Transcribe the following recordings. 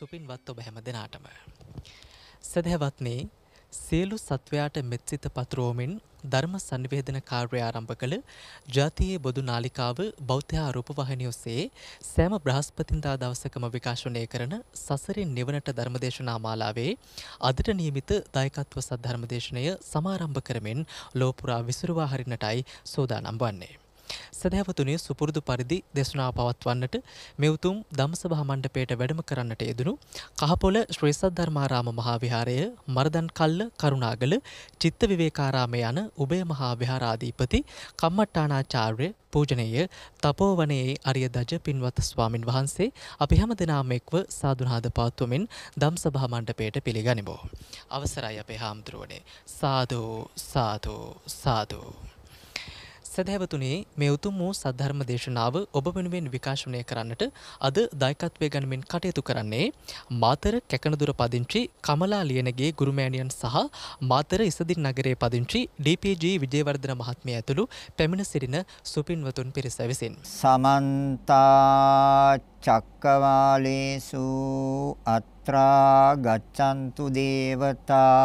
සුපින්වත් ඔබ හැම දෙනාටම. සැදැහැවත්නේ සියලු සත්වයාට මෙත්සිත පතුරුවමින් ධර්ම සංවේදන කාර්ය ආරම්භ කළ ජාතියේ බොදු නාලිකාව බෞද්ධයා රූපවාහිනිය ඔස්සේ සෑම බ්‍රහස්පතින්දා දවසකම විකාශනය කරන සසරින් නිවනට ධර්මදේශනා මාලාවේ අදට නියමිත දායකත්ව සද්ධර්මදේශනය සමාරම්භ කරමින් ලෝපුරා විසුරුවා හරිනටයි සෝදානම් වන්නේ. සැදැවතුනේ සුපුරුදු පරිදි දෙසුනා පවත්වන්නට මෙවතුම් දම්සභා මණ්ඩපයට වැඩම කරන්නට යෙදනු කහපොල ශ්‍රේසත් ධර්මාරාම මහාවිහාරය මරදන් කල්ල කරුණාගල චිත්ත විවේකාරාම යන උබේ මහා විහාරාධීපති කම්මට්ටානාචාර්ය පූජනය තපෝවනයේ අරිය දජ පින්වත් ස්වාමින් වහන්සේ අපි හැම දෙනාම එක්ව සාධනාද පාත්වමින් දම් සභා මණ්ඩපයට පිළිගනිබෝ. අවසරයි අපේ හාමුදුරුවනේ සාධෝ සාධෝ සාධෝ. සැදැවතුනේ මේ උතුම් වූ සද්ධර්ම දේශනාව ඔබ වෙනුවෙන් විකාශනය කරන්නට අද දායකත්වය ගනිමින් කටයුතු කරන්නේ මාතර කැකනදුර පදිංචි කමලා ලියනගේ ගුරුමෑණියන් සහ මාතර ඉසදින් නගරේ පදිංචි DPG විජේවර්ධන මහත්මිය ඇතුළු පැමිණ සිටින සුපින්වතුන් පිරිස විසින් සමන්ත චක්කවාලේසු අත්‍රා ගච්ඡන්තු දේවතා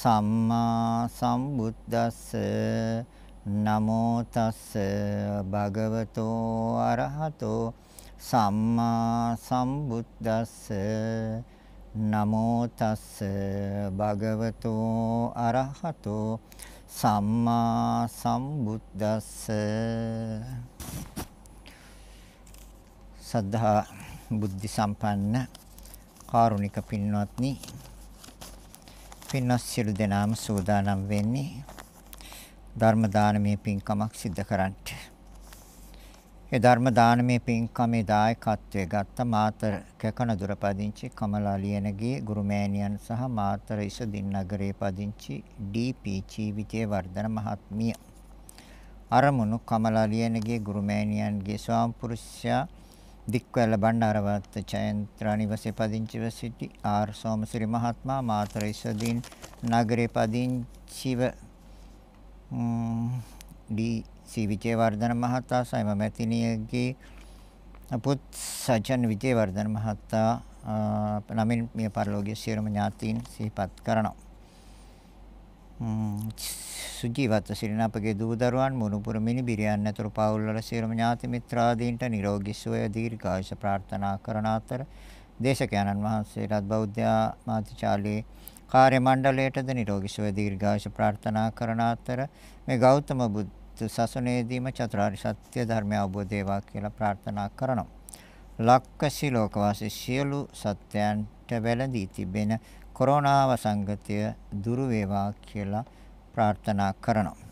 සම්මා සම්බුද්දස්ස නමෝ තස්ස භගවතෝ අරහතෝ සම්මා සම්බුද්දස්ස නමෝ තස්ස භගවතෝ අරහතෝ සම්මා සම්බුද්දස්ස සද්ධා බුද්ධ සම්පන්න කාරුණික පින්වත්නි පින්වත් සියලු දෙනාම සූදානම් වෙන්නේ ධර්ම දානමය පින්කමක් සිද්ධ කරන්නට. ඒ ධර්ම දානමය පින්කමේ දායකත්වයේ ගත්ත මාතර කැකන දුර පදිංචි කමලා ලියනගේ ගුරුමෑණියන් සහ මාතර ඉසදින් නගරයේ පදිංචි ඩී.පී. ජීවිතේ වර්ධන මහත්මිය. අරමුණු කමලා ලියනගේ ගුරුමෑණියන්ගේ ස්වාමපුරුෂයා දික්වැල්ල බණ්ඩාරවත් ජයන්ත්‍රානිවසේ පදිංචිව සිටි ආර් සෝමසිරි මහත්මයා මාතර ඉස්සදීන් නගරේ පදිංචිව ඩී සී විජේවර්ධන මහතා සයම මැතිණියගේ පුත් සජන් විජේවර්ධන මහතා නමින් මිය පරලෝකයේ සියලුම ඥාතීන් සිහිපත් කරනවා. සුජීවත්ව සිටින අපගේ දූ දරුවන් මුණුපුර මිනිබිරියන් ඇතුළු පවුල්වල සියලුම ඥාති මිත්‍රාදීන්ට නිරෝගී සුවය දීර්ඝායුෂ ප්‍රාර්ථනා කරන අතර දේශකයන්න් වහන්සේලාත් බෞද්ධ මාත්‍චාලේ කාර්ය මණ්ඩලයටද නිරෝගී සුවය දීර්ඝායුෂ ප්‍රාර්ථනා කරන අතර මේ ගෞතම බුදු සසුනේදීම චතුරාර්ය සත්‍ය ධර්මය අවබෝධ වේවා කියලා ප්‍රාර්ථනා කරනවා. ලක්කසි ලෝකවාසී සියලු සත්‍යයන්ට වැළඳී තිබෙන කොරෝනාව සංගතය දුරු වේවා කියලා ප්‍රාර්ථනා කරනවා.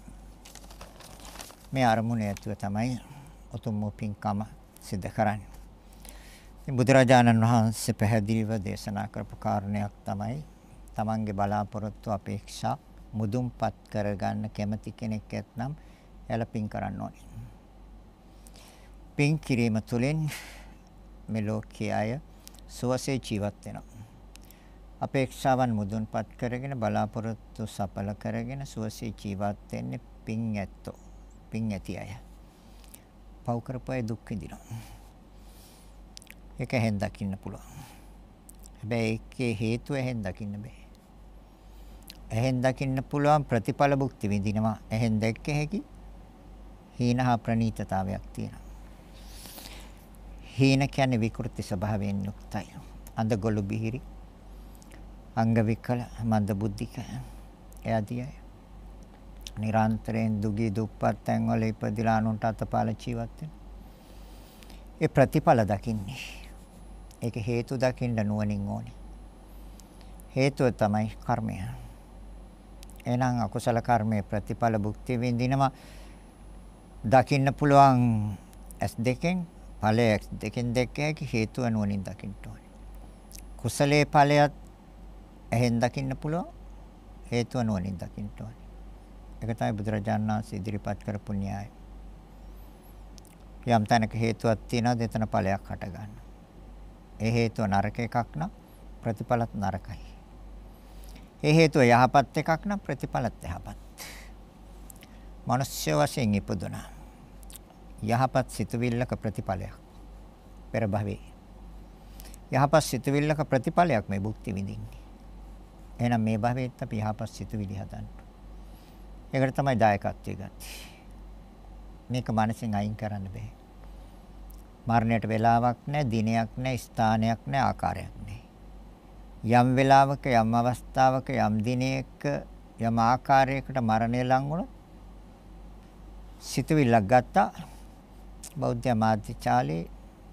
මේ අරමුණ ඇතුව තමයි උතුම් වූ පින්කම සිදු කරන්නේ. ඉතින් බුදුරජාණන් වහන්සේ පැහැදිලිව දේශනා කරපු කාරණයක් තමයි තමන්ගේ බලාපොරොත්තු අපේක්ෂා මුදුන්පත් කරගන්න කැමති කෙනෙක් ඇත්නම් එයාලා පින් කරන්න ඕනේ. පින් කිරීම තුළින් මේ ලෝකයේ අය සුවසේ ජීවත් වෙනවා. අපේක්ෂාවන් මුදුන්පත් කරගෙන බලාපොරොත්තු සඵල කරගෙන සුවසේ ජීවත් වෙන්නේ පින් ඇත්තෝ පින් ඇති අය. පව් කරපොයි දුක් විඳිනවා. ඒක හෙන් දකින්න පුළුවන්. හැබැයි ඒකේ හේතුව හෙන් දකින්න බෑ. එහෙන් දකින්න පුළුවන් ප්‍රතිඵල භුක්ති විඳිනවා. එහෙන් දැක්ක හැකි හීනහා ප්‍රනීතතාවයක් තියෙනවා. හීන කියන්නේ විකෘති ස්වභාවයෙන් යුක්තයි. අඳ ගොළු බිහිරි අංගවිකල මන්දබුද්ධික එයාදී අය. නිරන්තරයෙන් දුගී දුප්පත් තැන්වල ඉපදිලා අනුන්ට අතපාල ජීවත් වෙන. ඒ ප්‍රතිඵල දකින්නේ. ඒක හේතු දකින්න නුවණින් ඕනේ. හේතුව තමයි කර්මය. එහෙනම් අකුසල කර්මයේ ප්‍රතිඵල භුක්ති විඳිනවා දකින්න පුළුවන් S2 ඵලයේ S2 දෙකෙන් දැක්ක හැකි හේතුව නුවණින් දකින්න ඕනේ. කුසලයේ ඵලයත් ඇහෙන් දකින්න පුළුවන් හේතුව නුවණින් දකින්න ඕනේ. ඒක තමයි බුදුරජාණන් වහන්සේ ඉදිරිපත් කරපු න්‍යාය. යම් තැනක හේතුවක් තියෙනවද එතන ඵලයක් හට ගන්න. ඒ හේතුව නරක එකක් නම් ප්‍රතිඵලත් නරකයි. ඒ හේතුව යහපත් එකක් නම් ප්‍රතිඵලත් යහපත්. මිනිස්ය වශයෙන් ඉපදුනා. යහපත් සිතුවිල්ලක ප්‍රතිඵලයක් පෙර භවයේ. යහපත් සිතුවිල්ලක ප්‍රතිඵලයක් මේ භුක්ති විඳින්නේ. එහෙනම් මේ භවෙත් අපි යහපත් සිතුවිලි හදන්න. ඒකට තමයි දායකත්වය ගත්තේ. මේක මනසින් අයින් කරන්න බෑ. මරණයට වෙලාවක් නැහැ, දිනයක් නැහැ, ස්ථානයක් නැහැ, ආකාරයක් නැහැ. යම් වෙලාවක, යම් අවස්ථාවක, යම් දිනයක, යම් ආකාරයකට මරණය ලං වුණොත් සිතුවිල්ලක් ගත්තා. බෞද්ධ මාධ්‍ය චාලේ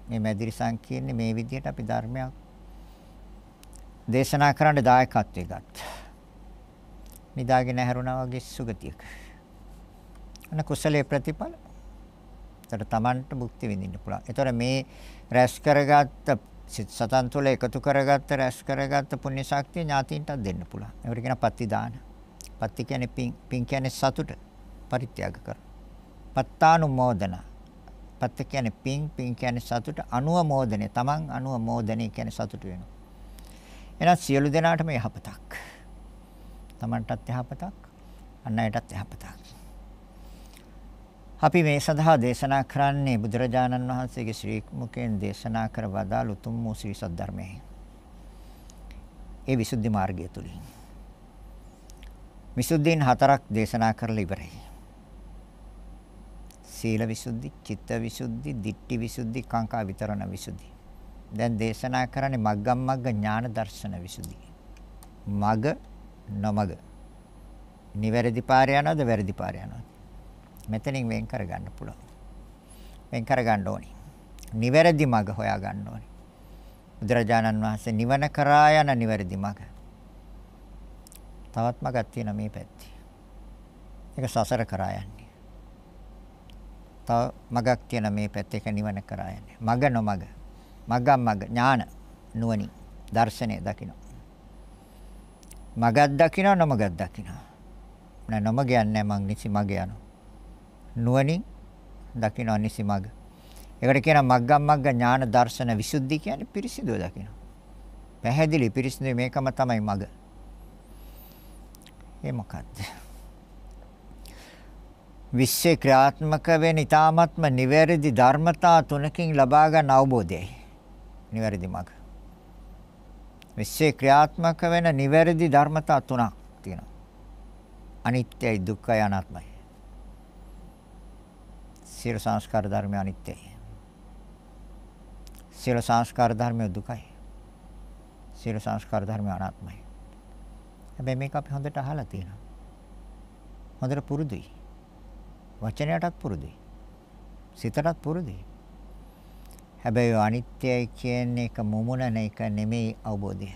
මේ මැදිරිසන් කියන්නේ මේ විදිහට අපි ධර්මයක් දේශනා කරන්න දායකත්වය ගත්. නිදාගෙන හැරුණා වගේ සුගතියක. අන කුසලයේ ප්‍රතිඵල. ඒතර Tamanට භුක්ති විඳින්න පුළුවන්. ඒතර මේ රැස් කරගත්ත සිත සතන් තුළ එකතු කරගත්ත රැස් කරගත්ත පුණ්‍ය ශක්තිය ඥාතින්ටත් දෙන්න පුළුවන්. ඒකට කියන පත්ති දාන. පත්ති කියන්නේ පින් පින් කියන්නේ සතුට පරිත්‍යාග කර. පත්තානුමෝදන. පත්ති කියන්නේ පින් පින් කියන්නේ සතුට අනුමෝදනය. Taman අනුමෝදනය කියන්නේ සතුට වෙනවා. එහෙනම් සියලු දෙනාටම යහපතක්. Tamanටත් යහපතක්, අන් අයටත් යහපතක්. අපි මේ සඳහා දේශනා කරන්නේ බුදුරජාණන් වහන්සේගේ ශ්‍රී මුඛයෙන් දේශනා කර වදාළ උතුම් වූ ශ්‍රී සද්ධර්මයේ. ඒ විසුද්ධි මාර්ගය තුලින්. විසුද්ධීන් හතරක් දේශනා කරලා ඉවරයි. සීල විසුද්ධි, චිත්ත විසුද්ධි, ditthi විසුද්ධි, කාංකා විතරණ විසුද්ධි. දැන් දේශනා කරන්නේ මග්ගම් මග්ග ඥාන දර්ශන විසුද්ධිය. මග නොමග. නිවැරදි පාර යනවද වැරදි පාර යනවද? මෙතනින් වෙන් කරගන්න පුළුවන්. වෙන් කරගන්න ඕනේ. නිවැරදි මග හොයාගන්න ඕනේ. බුදුරජාණන් වහන්සේ නිවන කරා යන නිවැරදි මග. තවත් මගක් තියෙනවා මේ පැත්තේ. ඒක සසර කරා යන්නේ. තව මගක් තියෙන මේ පැත්තේ නිවන කරා යන්නේ. මග නොමග. මග්ගම් මග්ග ඥාන නුවණින් දර්ශනය දකින්න. මගක් දකින්න නොමගක් දකින්න. නෑ නොමග යන්නේ මං නිසි මග යනවා. නුවණින් දකින්න නිසි මග. ඒකට කියනවා මග්ගම් මග්ග ඥාන දර්ශන විසුද්ධි කියන්නේ පිරිසිදුව දකින්න. පැහැදිලි පිරිසිදු මේකම තමයි මග. ඒ මොකද්ද? විශ්ව ක්‍රියාත්මක වෙන ඊ타ත්ම නිවැරදි ධර්මතා තුනකින් ලබා ගන්න අවබෝධයයි. නිවැරදි මඟ. විශ්ේ ක්‍රියාත්මක වෙන නිවැරදි ධර්මතා තුනක් තියෙනවා. අනිත්‍යයි දුක්ඛයි අනාත්මයි. සියලු සංස්කාර ධර්ම අනිත්‍යයි. සියලු සංස්කාර ධර්ම දුකයි. සියලු සංස්කාර ධර්ම අනාත්මයි. හැබැයි මේක අපි හොඳට අහලා තියෙනවා. හොඳට පුරුදුයි. වචනයටත් පුරුදුයි. සිතටත් පුරුදුයි. හැබැයි අනිත්‍යයි කියන එක මුමුණන එක නෙමෙයි අවබෝධය.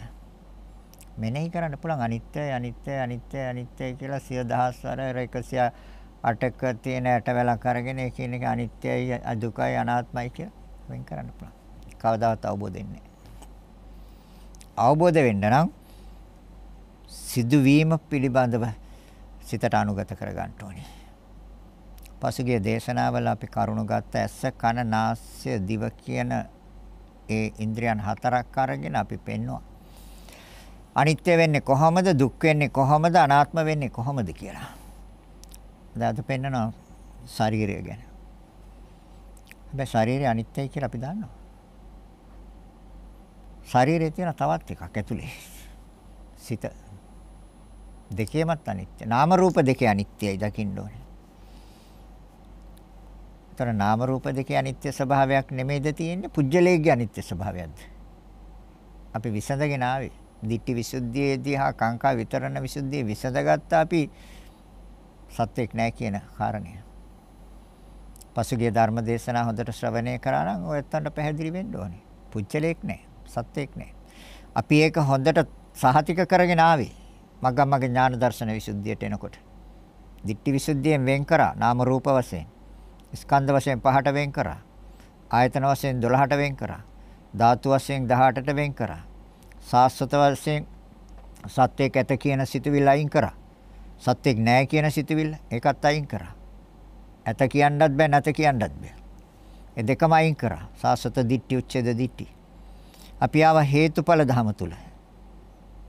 මෙනෙහි කරන්න පුළුවන් අනිත්‍යයි අනිත්‍යයි අනිත්‍යයි අනිත්‍යයි කියලා සිය දහස් වර 108ක තියෙන ඇටවලක් අරගෙන ඒ කියන එක අනිත්‍යයි දුකයි අනාත්මයි කියලා වෙන් කරන්න පුළුවන්. කවදාවත් අවබෝධ වෙන්නේ අවබෝධ වෙන්න නම් සිදුවීම පිළිබඳව සිතට අනුගත කර ගන්න ඕනේ. පසුගිය දේශනාවල අපි කරුණු ගත්ත ඇස කන නාසය දිව කියන ඒ ඉන්ද්‍රියන් හතරක් අරගෙන අපි පෙන්නවා. අනිත්‍ය වෙන්නේ කොහොමද දුක් වෙන්නේ කොහොමද අනාත්ම වෙන්නේ කොහොමද කියලා. දැන් අපි පෙන්නනවා ශරීරය ගැන. හැබැයි ශරීරය අනිත්‍යයි කියලා අපි දන්නවා. ශරීරයේ තියෙන තවත් එකක් ඇතුලේ. සිත දෙකේමත් අනිත්‍ය. නාම රූප දෙකේ අනිත්‍යයි දකින්න ඕනේ. ඒතර නාම රූප දෙකේ අනිත්‍ය ස්වභාවයක් නෙමෙයිද තියෙන්නේ පුජ්‍යලේගේ අනිත්‍ය ස්වභාවයක්ද? අපි විසඳගෙන ආවේ. දිට්ටි විසුද්ධියේදී හා කාංකා විතරණ විසුද්ධියේ විසඳගත්ත අපි සත්‍යක් නැහැ කියන කාරණය. පසුගිය ධර්ම දේශනා හොඳට ශ්‍රවණය කරා නම් ඔයත්තන්ට පැහැදිලි වෙන්න ඕනේ. පුජ්‍යලයක් නැහැ. සත්‍යක් නැහැ. අපි ඒක හොඳට සහතික කරගෙන ආවේ. මග්ගමග්ග ඥාන දර්ශන විසුද්ධියට එනකොට. දිට්ටි විසුද්ධියෙන් වෙන් කරා නාම රූප වශයෙන්. ස්කන්ධ වශයෙන් 5ට වෙන් කරා. ආයතන වශයෙන් 12ට වෙන් කරා. ධාතු වශයෙන් 18ට වෙන් කරා. සාස්වත වශයෙන් සත්‍යයක් ඇත කියන සිතුවිල්ල අයින් කරා. සත්‍යයක් නැහැ කියන සිතුවිල්ල ඒකත් අයින් කරා. ඇත කියන්නත් බෑ නැත කියන්නත් බෑ. ඒ දෙකම අයින් කරා. සාස්වත දිට්ඨි උච්ඡේද දිට්ඨි. අපි ආව හේතුඵල ධම තුල.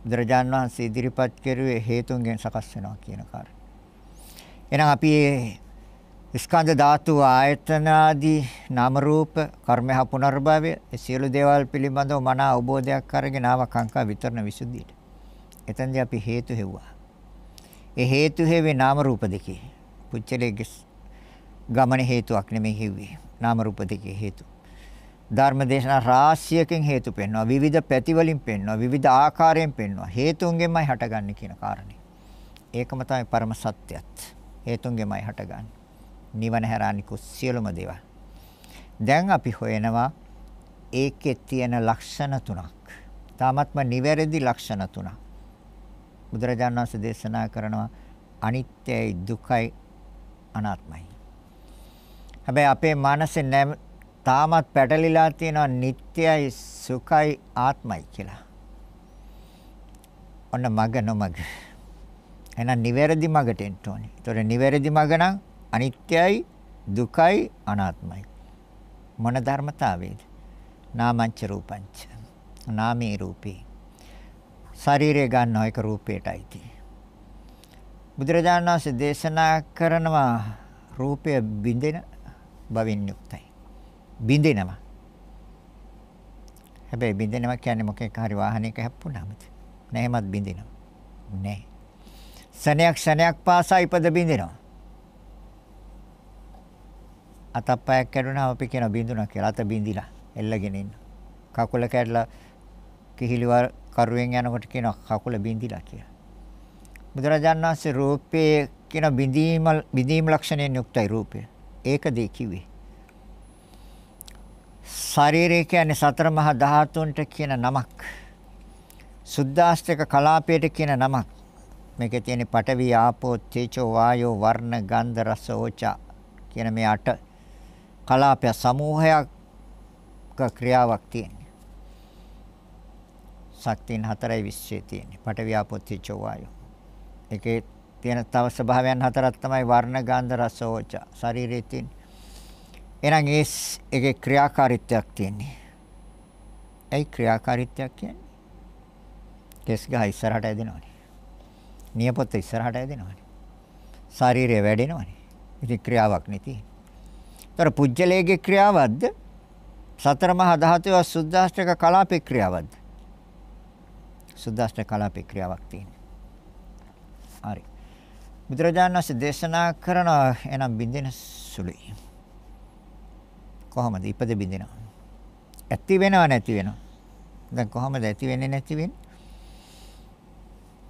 බුදුරජාන් වහන්සේ ඉදිරිපත් කරුවේ හේතුන්ගෙන් සකස් වෙනවා කියන කාරණා. එහෙනම් අපි ස්කන්ධ ධාතු ආයතන ආදී නාම රූප කර්ම හා පුනර්භවය ඒ සියලු දේවල් පිළිබඳව මන අවබෝධයක් අරගෙන ආවක් අංකා විතරණ විසුද්ධියට. එතෙන්දී අපි හේතු හෙව්වා. ඒ හේතු හේවේ නාම රූප දෙකේ. පුච්චලයේ ගමන හේතුවක් නෙමෙයි හෙව්වේ. නාම රූප දෙකේ හේතු. ධර්මදේශනා රාශියකින් හේතු පෙන්වනවා. විවිධ පැති වලින් පෙන්වනවා. විවිධ ආකාරයෙන් පෙන්වනවා. හේතුන්ගෙන්මයි හටගන්නේ කියන කාරණේ. ඒකම තමයි පරම සත්‍යයත්. හේතුන්ගෙන්මයි හටගන්නේ. නිවන හැර අනිකුත් සියලුම දේවල්. දැන් අපි හොයනවා ඒකේ තියෙන ලක්ෂණ තුනක්. තාමත්ම නිවැරදි ලක්ෂණ තුනක්. බුදුරජාණන් වහන්සේ දේශනා කරනවා අනිත්‍යයි දුකයි අනාත්මයි. හැබැයි අපේ මනසේ නැම තාමත් පැටලිලා තියෙනවා නිට්ටයයි සුඛයි ආත්මයි කියලා. ඔන්න මග නොමග. එහෙනම් නිවැරදි මගට එන්න ඕනේ. ඒතොර නිවැරදි මග නම් අනිත්‍යයි දුකයි අනාත්මයි. මොන ධර්මතාවේද? නාමංච රූපංච. නාමේ රූපේ. ශරීරය ගන්නවා එක රූපයටයි තියෙන්නේ. බුදුරජාණන් වහන්සේ දේශනා කරනවා රූපය බිඳෙන බවින් යුක්තයි. බිඳෙනවා. හැබැයි බිඳෙනවා කියන්නේ මොකෙක් හරි වාහනයක හැප්පුණාමද? නෑ එමත් බිඳෙනවා. නෑ. සනයක් සනයක් පාසා ඉපද බිඳෙනවා. අතප්පයක් කැඩුනහම අපි කියන බින්දුණා කියලා. අත බින්දිලා එල්ලගෙන ඉන්න. කකුල කැඩලා කිහිලිවර කරුවෙන් යනකොට කියන කකුල බින්දිලා කියලා. බුදුරජාණන් වහන්සේ රූපයේ කියන බිඳීම බිඳීම් ලක්ෂණයෙන් යුක්තයි රූපය. ඒක දී කිව්වේ. ශරීරය කියන්නේ සතර මහා ධාතුන්ට කියන නමක්. සුද්දාස්ත්‍රක කලාපයට කියන නමක්. මේකේ තියෙන පඨවි ආපෝ තේජෝ වායෝ වර්ණ ගන්ධ රස ඕචා කියන මේ අට කලාපයක් සමූහයක් ක්‍රියාවක් තියෙන්නේ. ශක්තියන් 4.20 තියෙන්නේ. පටවියාපොත්ති චෝවායෝ. ඒකේ තියෙන තව ස්වභාවයන් හතරක් තමයි වර්ණ ගන්ධ රස ඕජ ශරීරයේ තියෙන. එහෙනම් ඒ ඒකේ ක්‍රියාකාරීත්වයක් තියෙන්නේ. ඒ ක්‍රියාකාරීත්වයක් කියන්නේ කෙස් ගහ ඉස්සරහට ඇදෙනවනේ. නියපොත්ත ඉස්සරහට ඇදෙනවනේ. ශරීරය වැඩෙනවනේ. ඉතින් ක්‍රියාවක් නෙතියි. ඒතර පුජ්‍යලේගේ ක්‍රියාවක්ද සතර මහා ධාතුව සුද්දාෂ්ටක කලාපේ ක්‍රියාවක්ද? සුද්දාෂ්ටක කලාපේ ක්‍රියාවක් තියෙනවා. හරි. බුදුරජාණන් වහන්සේ දේශනා කරන එනම් බින්දින සුළුයි. කොහොමද ඉපද බින්දිනවා? ඇති වෙනව නැති වෙනව. දැන් කොහොමද ඇති වෙන්නේ නැති වෙන්නේ?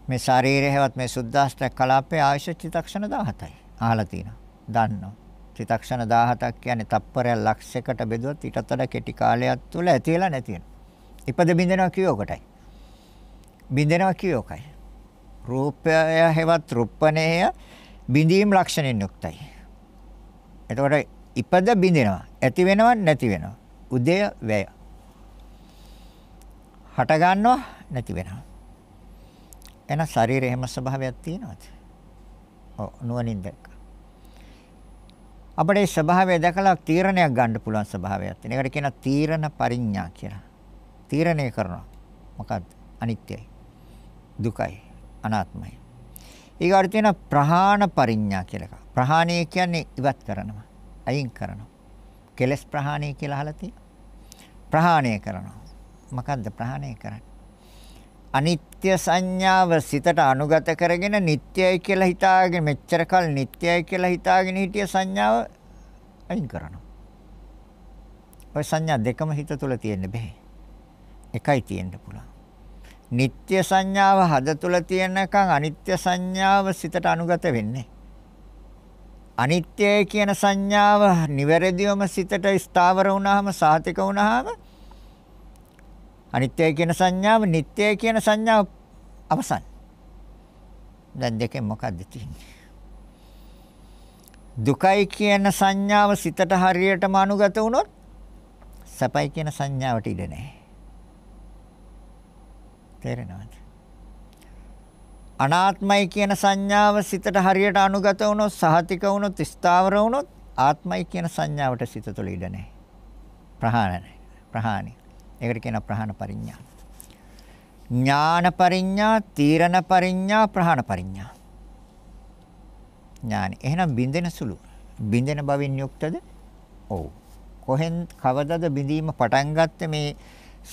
මේ ශරීරය හැවත් මේ සුද්දාෂ්ටක කලාපේ ආයශ චිතක්ෂණ 17යි. අහලා තියෙනවා. දන්නවා. චිතක්ෂණ 17ක් කියන්නේ තප්පරයක් ලක්ෂයකට බෙදුවොත් ඊටත් වඩා කෙටි කාලයක් තුළ ඇති වෙලා නැති වෙනවා. ඉපද බින්දෙනවා කියෝකටයි. බින්දෙනවා කියෝකයි. රූපය හෙවත් රූපණේය බිඳීම් ලක්ෂණෙන් යුක්තයි. එතකොට ඉපද බින්දෙනවා. ඇති වෙනව නැති වෙනව. උදය වැය. හට ගන්නව නැති වෙනවා. එහෙනම් ශරීරය හැම ස්වභාවයක් තියෙනවද? ඔව් නුවණින්ද අපිට ඒ ස්වභාවය දැකලා තීරණයක් ගන්න පුළුවන් ස්වභාවයක් තියෙන. ඒකට කියනවා තීරණ පරිඥා කියලා. තීරණය කරනවා. මොකද්ද? අනිත්‍යයි. දුකයි. අනාත්මයි. ඊගාට තියෙන ප්‍රහාණ පරිඥා කියලා එකක්. ප්‍රහාණය කියන්නේ ඉවත් කරනවා. අයින් කරනවා. කෙලස් ප්‍රහාණය කියලා අහලා තියෙනවා. ප්‍රහාණය කරනවා. මොකද්ද ප්‍රහාණය කරන්නේ? අනිත්‍ය සංඥාව සිතට අනුගත කරගෙන නිට්ටයයි කියලා හිතාගෙන මෙච්චර කල් නිට්ටයයි කියලා හිතාගෙන හිටිය සංඥාව අයින් කරනවා. ওই සංඥා දෙකම හිත තුල තියෙන්න බෑ. එකයි තියෙන්න පුළුවන්. නিত্য සංඥාව හද තුල තියෙනකන් අනිත්‍ය සංඥාව සිතට අනුගත වෙන්නේ. අනිත්‍යය කියන සංඥාව නිවැරදිවම සිතට ස්ථාවර වුණාම සාතික වුණාම අනිත්‍යයි කියන සංඥාව නිට්ටයයි කියන සංඥාව අවසන්. දැන් දෙකෙන් මොකක්ද තියෙන්නේ? දුකයි කියන සංඥාව සිතට හරියටම අනුගත වුණොත් සැපයි කියන සංඥාවට ඉඩ නැහැ. තේරෙනවද? අනාත්මයි කියන සංඥාව සිතට හරියට අනුගත වුණොත් සහතික වුණොත් ස්ථාවර වුණොත් ආත්මයි කියන සංඥාවට සිත තුළ ඉඩ නැහැ. ප්‍රහාණය. ප්‍රහාණය. ඒකට කියන ප්‍රහාණ පරිඥා. ඥාන පරිඥා, තීරණ පරිඥා, ප්‍රහාණ පරිඥා. ඥාන. එහෙනම් බින්දෙන සුළු. බින්දෙන බවින් යුක්තද? ඔව්. කොහෙන් කවදද බිඳීම පටන් ගත්තේ මේ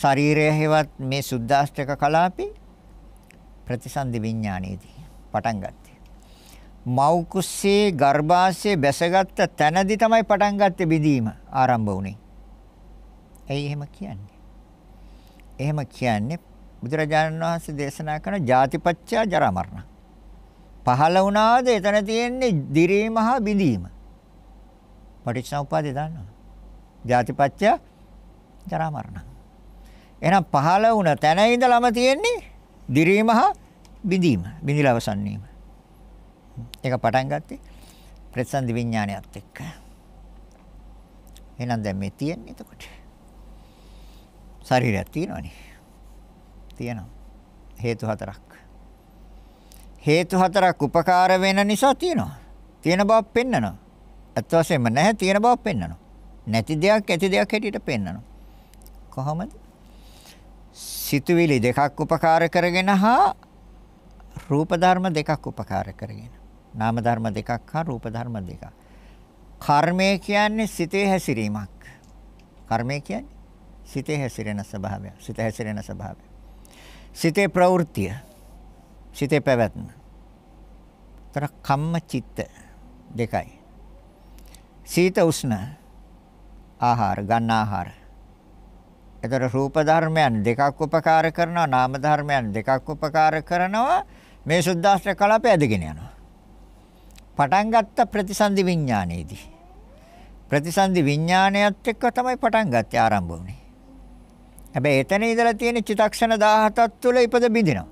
ශරීරය හේවත් මේ සුද්දාෂ්ටක කලාපේ ප්‍රතිසන්දි විඥානයේදී පටන් ගත්තේ. මව් කුස්සේ ගර්භාෂයේ බැසගත් තැනදී තමයි පටන් ගත්තේ බිඳීම ආරම්භ වුනේ. ඇයි එහෙම කියන්නේ? එහෙම කියන්නේ බුදුරජාණන් වහන්සේ දේශනා කරන ජාතිපච්චා ජරා මරණ. පහළ වුණාද එතන තියෙන්නේ දිරීම හා බිඳීම. පටිච්චසමුප්පාදේ දන්නවා. ජාතිපච්චා ජරා මරණ. එහෙනම් පහළ වුණ තැන ඉඳලම තියෙන්නේ දිරීම හා බිඳීම. බිඳිලා අවසන් වීම. ඒක පටන් ගත්තේ ප්‍රතිසන්දි විඥානයත් එක්ක. එහෙනම් දැන් මේ තියෙන්නේ එතකොට. ශරීරයක් තියෙනවනේ. තියෙනවා. හේතු හතරක්. හේතු හතරක් උපකාර වෙන නිසා තියෙනවා. තියෙන බව පෙන්නනවා. ඇත්ත වශයෙන්ම නැහැ තියෙන බව පෙන්නනවා. නැති දෙයක් ඇති දෙයක් හැටියට පෙන්නනවා. කොහොමද? සිතුවිලි දෙකක් උපකාර කරගෙන හා රූප ධර්ම දෙකක් උපකාර කරගෙන. නාම ධර්ම දෙකක් හා රූප ධර්ම දෙකක්. කර්මය කියන්නේ සිතේ හැසිරීමක්. කර්මය කියන්නේ සිතේ හැසිරෙන ස්වභාවය සිත හැසිරෙන ස්වභාවය සිතේ ප්‍රවෘත්තිය සිතේ පැවැත්ම තර කම්ම චිත්ත දෙකයි සීත උෂ්ණ ආහාර ගන්න ආහාර එතකොට රූප ධර්මයන් දෙකක් උපකාර කරනවා නාම ධර්මයන් දෙකක් උපකාර කරනවා මේ සුද්දාස්ත්‍ර කලාපය ඇදගෙන යනවා පටන් ගත්ත ප්‍රතිසන්දි විඥානයේදී ප්‍රතිසන්දි විඥානයත් එක්ක තමයි පටන් ගත්තේ ආරම්භ වුනේ හැබැයි එතන ඉඳලා තියෙන චිතක්ෂණ 17ක් තුළ ඉපද බිඳිනවා.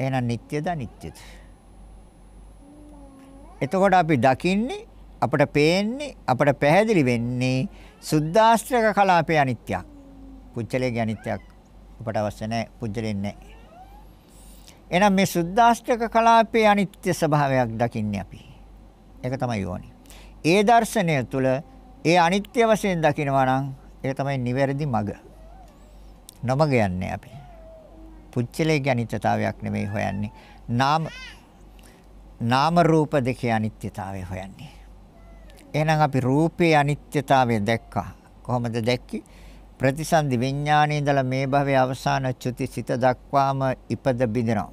එහෙනම් නিত্যද අනිත්‍යද? එතකොට අපි දකින්නේ අපට පේන්නේ අපට පැහැදිලි වෙන්නේ සුද්ධාස්ත්‍රක කලාපේ අනිත්‍යයක්. පුජ්‍යලේ අනිත්‍යයක් අපට අවශ්‍ය නැහැ පුජ්‍යලෙන් නැහැ. එහෙනම් මේ සුද්ධාස්ත්‍රක කලාපේ අනිත්‍ය ස්වභාවයක් දකින්නේ අපි. ඒක තමයි යෝනි. ඒ දර්ශනය තුළ ඒ අනිත්‍ය වශයෙන් දකිනවා නම් ඒක තමයි නිවැරදි මඟ. නොමග යන්නේ අපි. පුච්චලේ අනිත්‍යතාවයක් නෙමෙයි හොයන්නේ. නාම නාම රූප දෙකේ අනිත්‍යතාවය හොයන්නේ. එහෙනම් අපි රූපේ අනිත්‍යතාවය දැක්කා. කොහොමද දැක්කේ? ප්‍රතිසන්දි විඥානයේ ඉඳලා මේ භවයේ අවසාන චුති සිත දක්වාම ඉපද බිඳිනවා.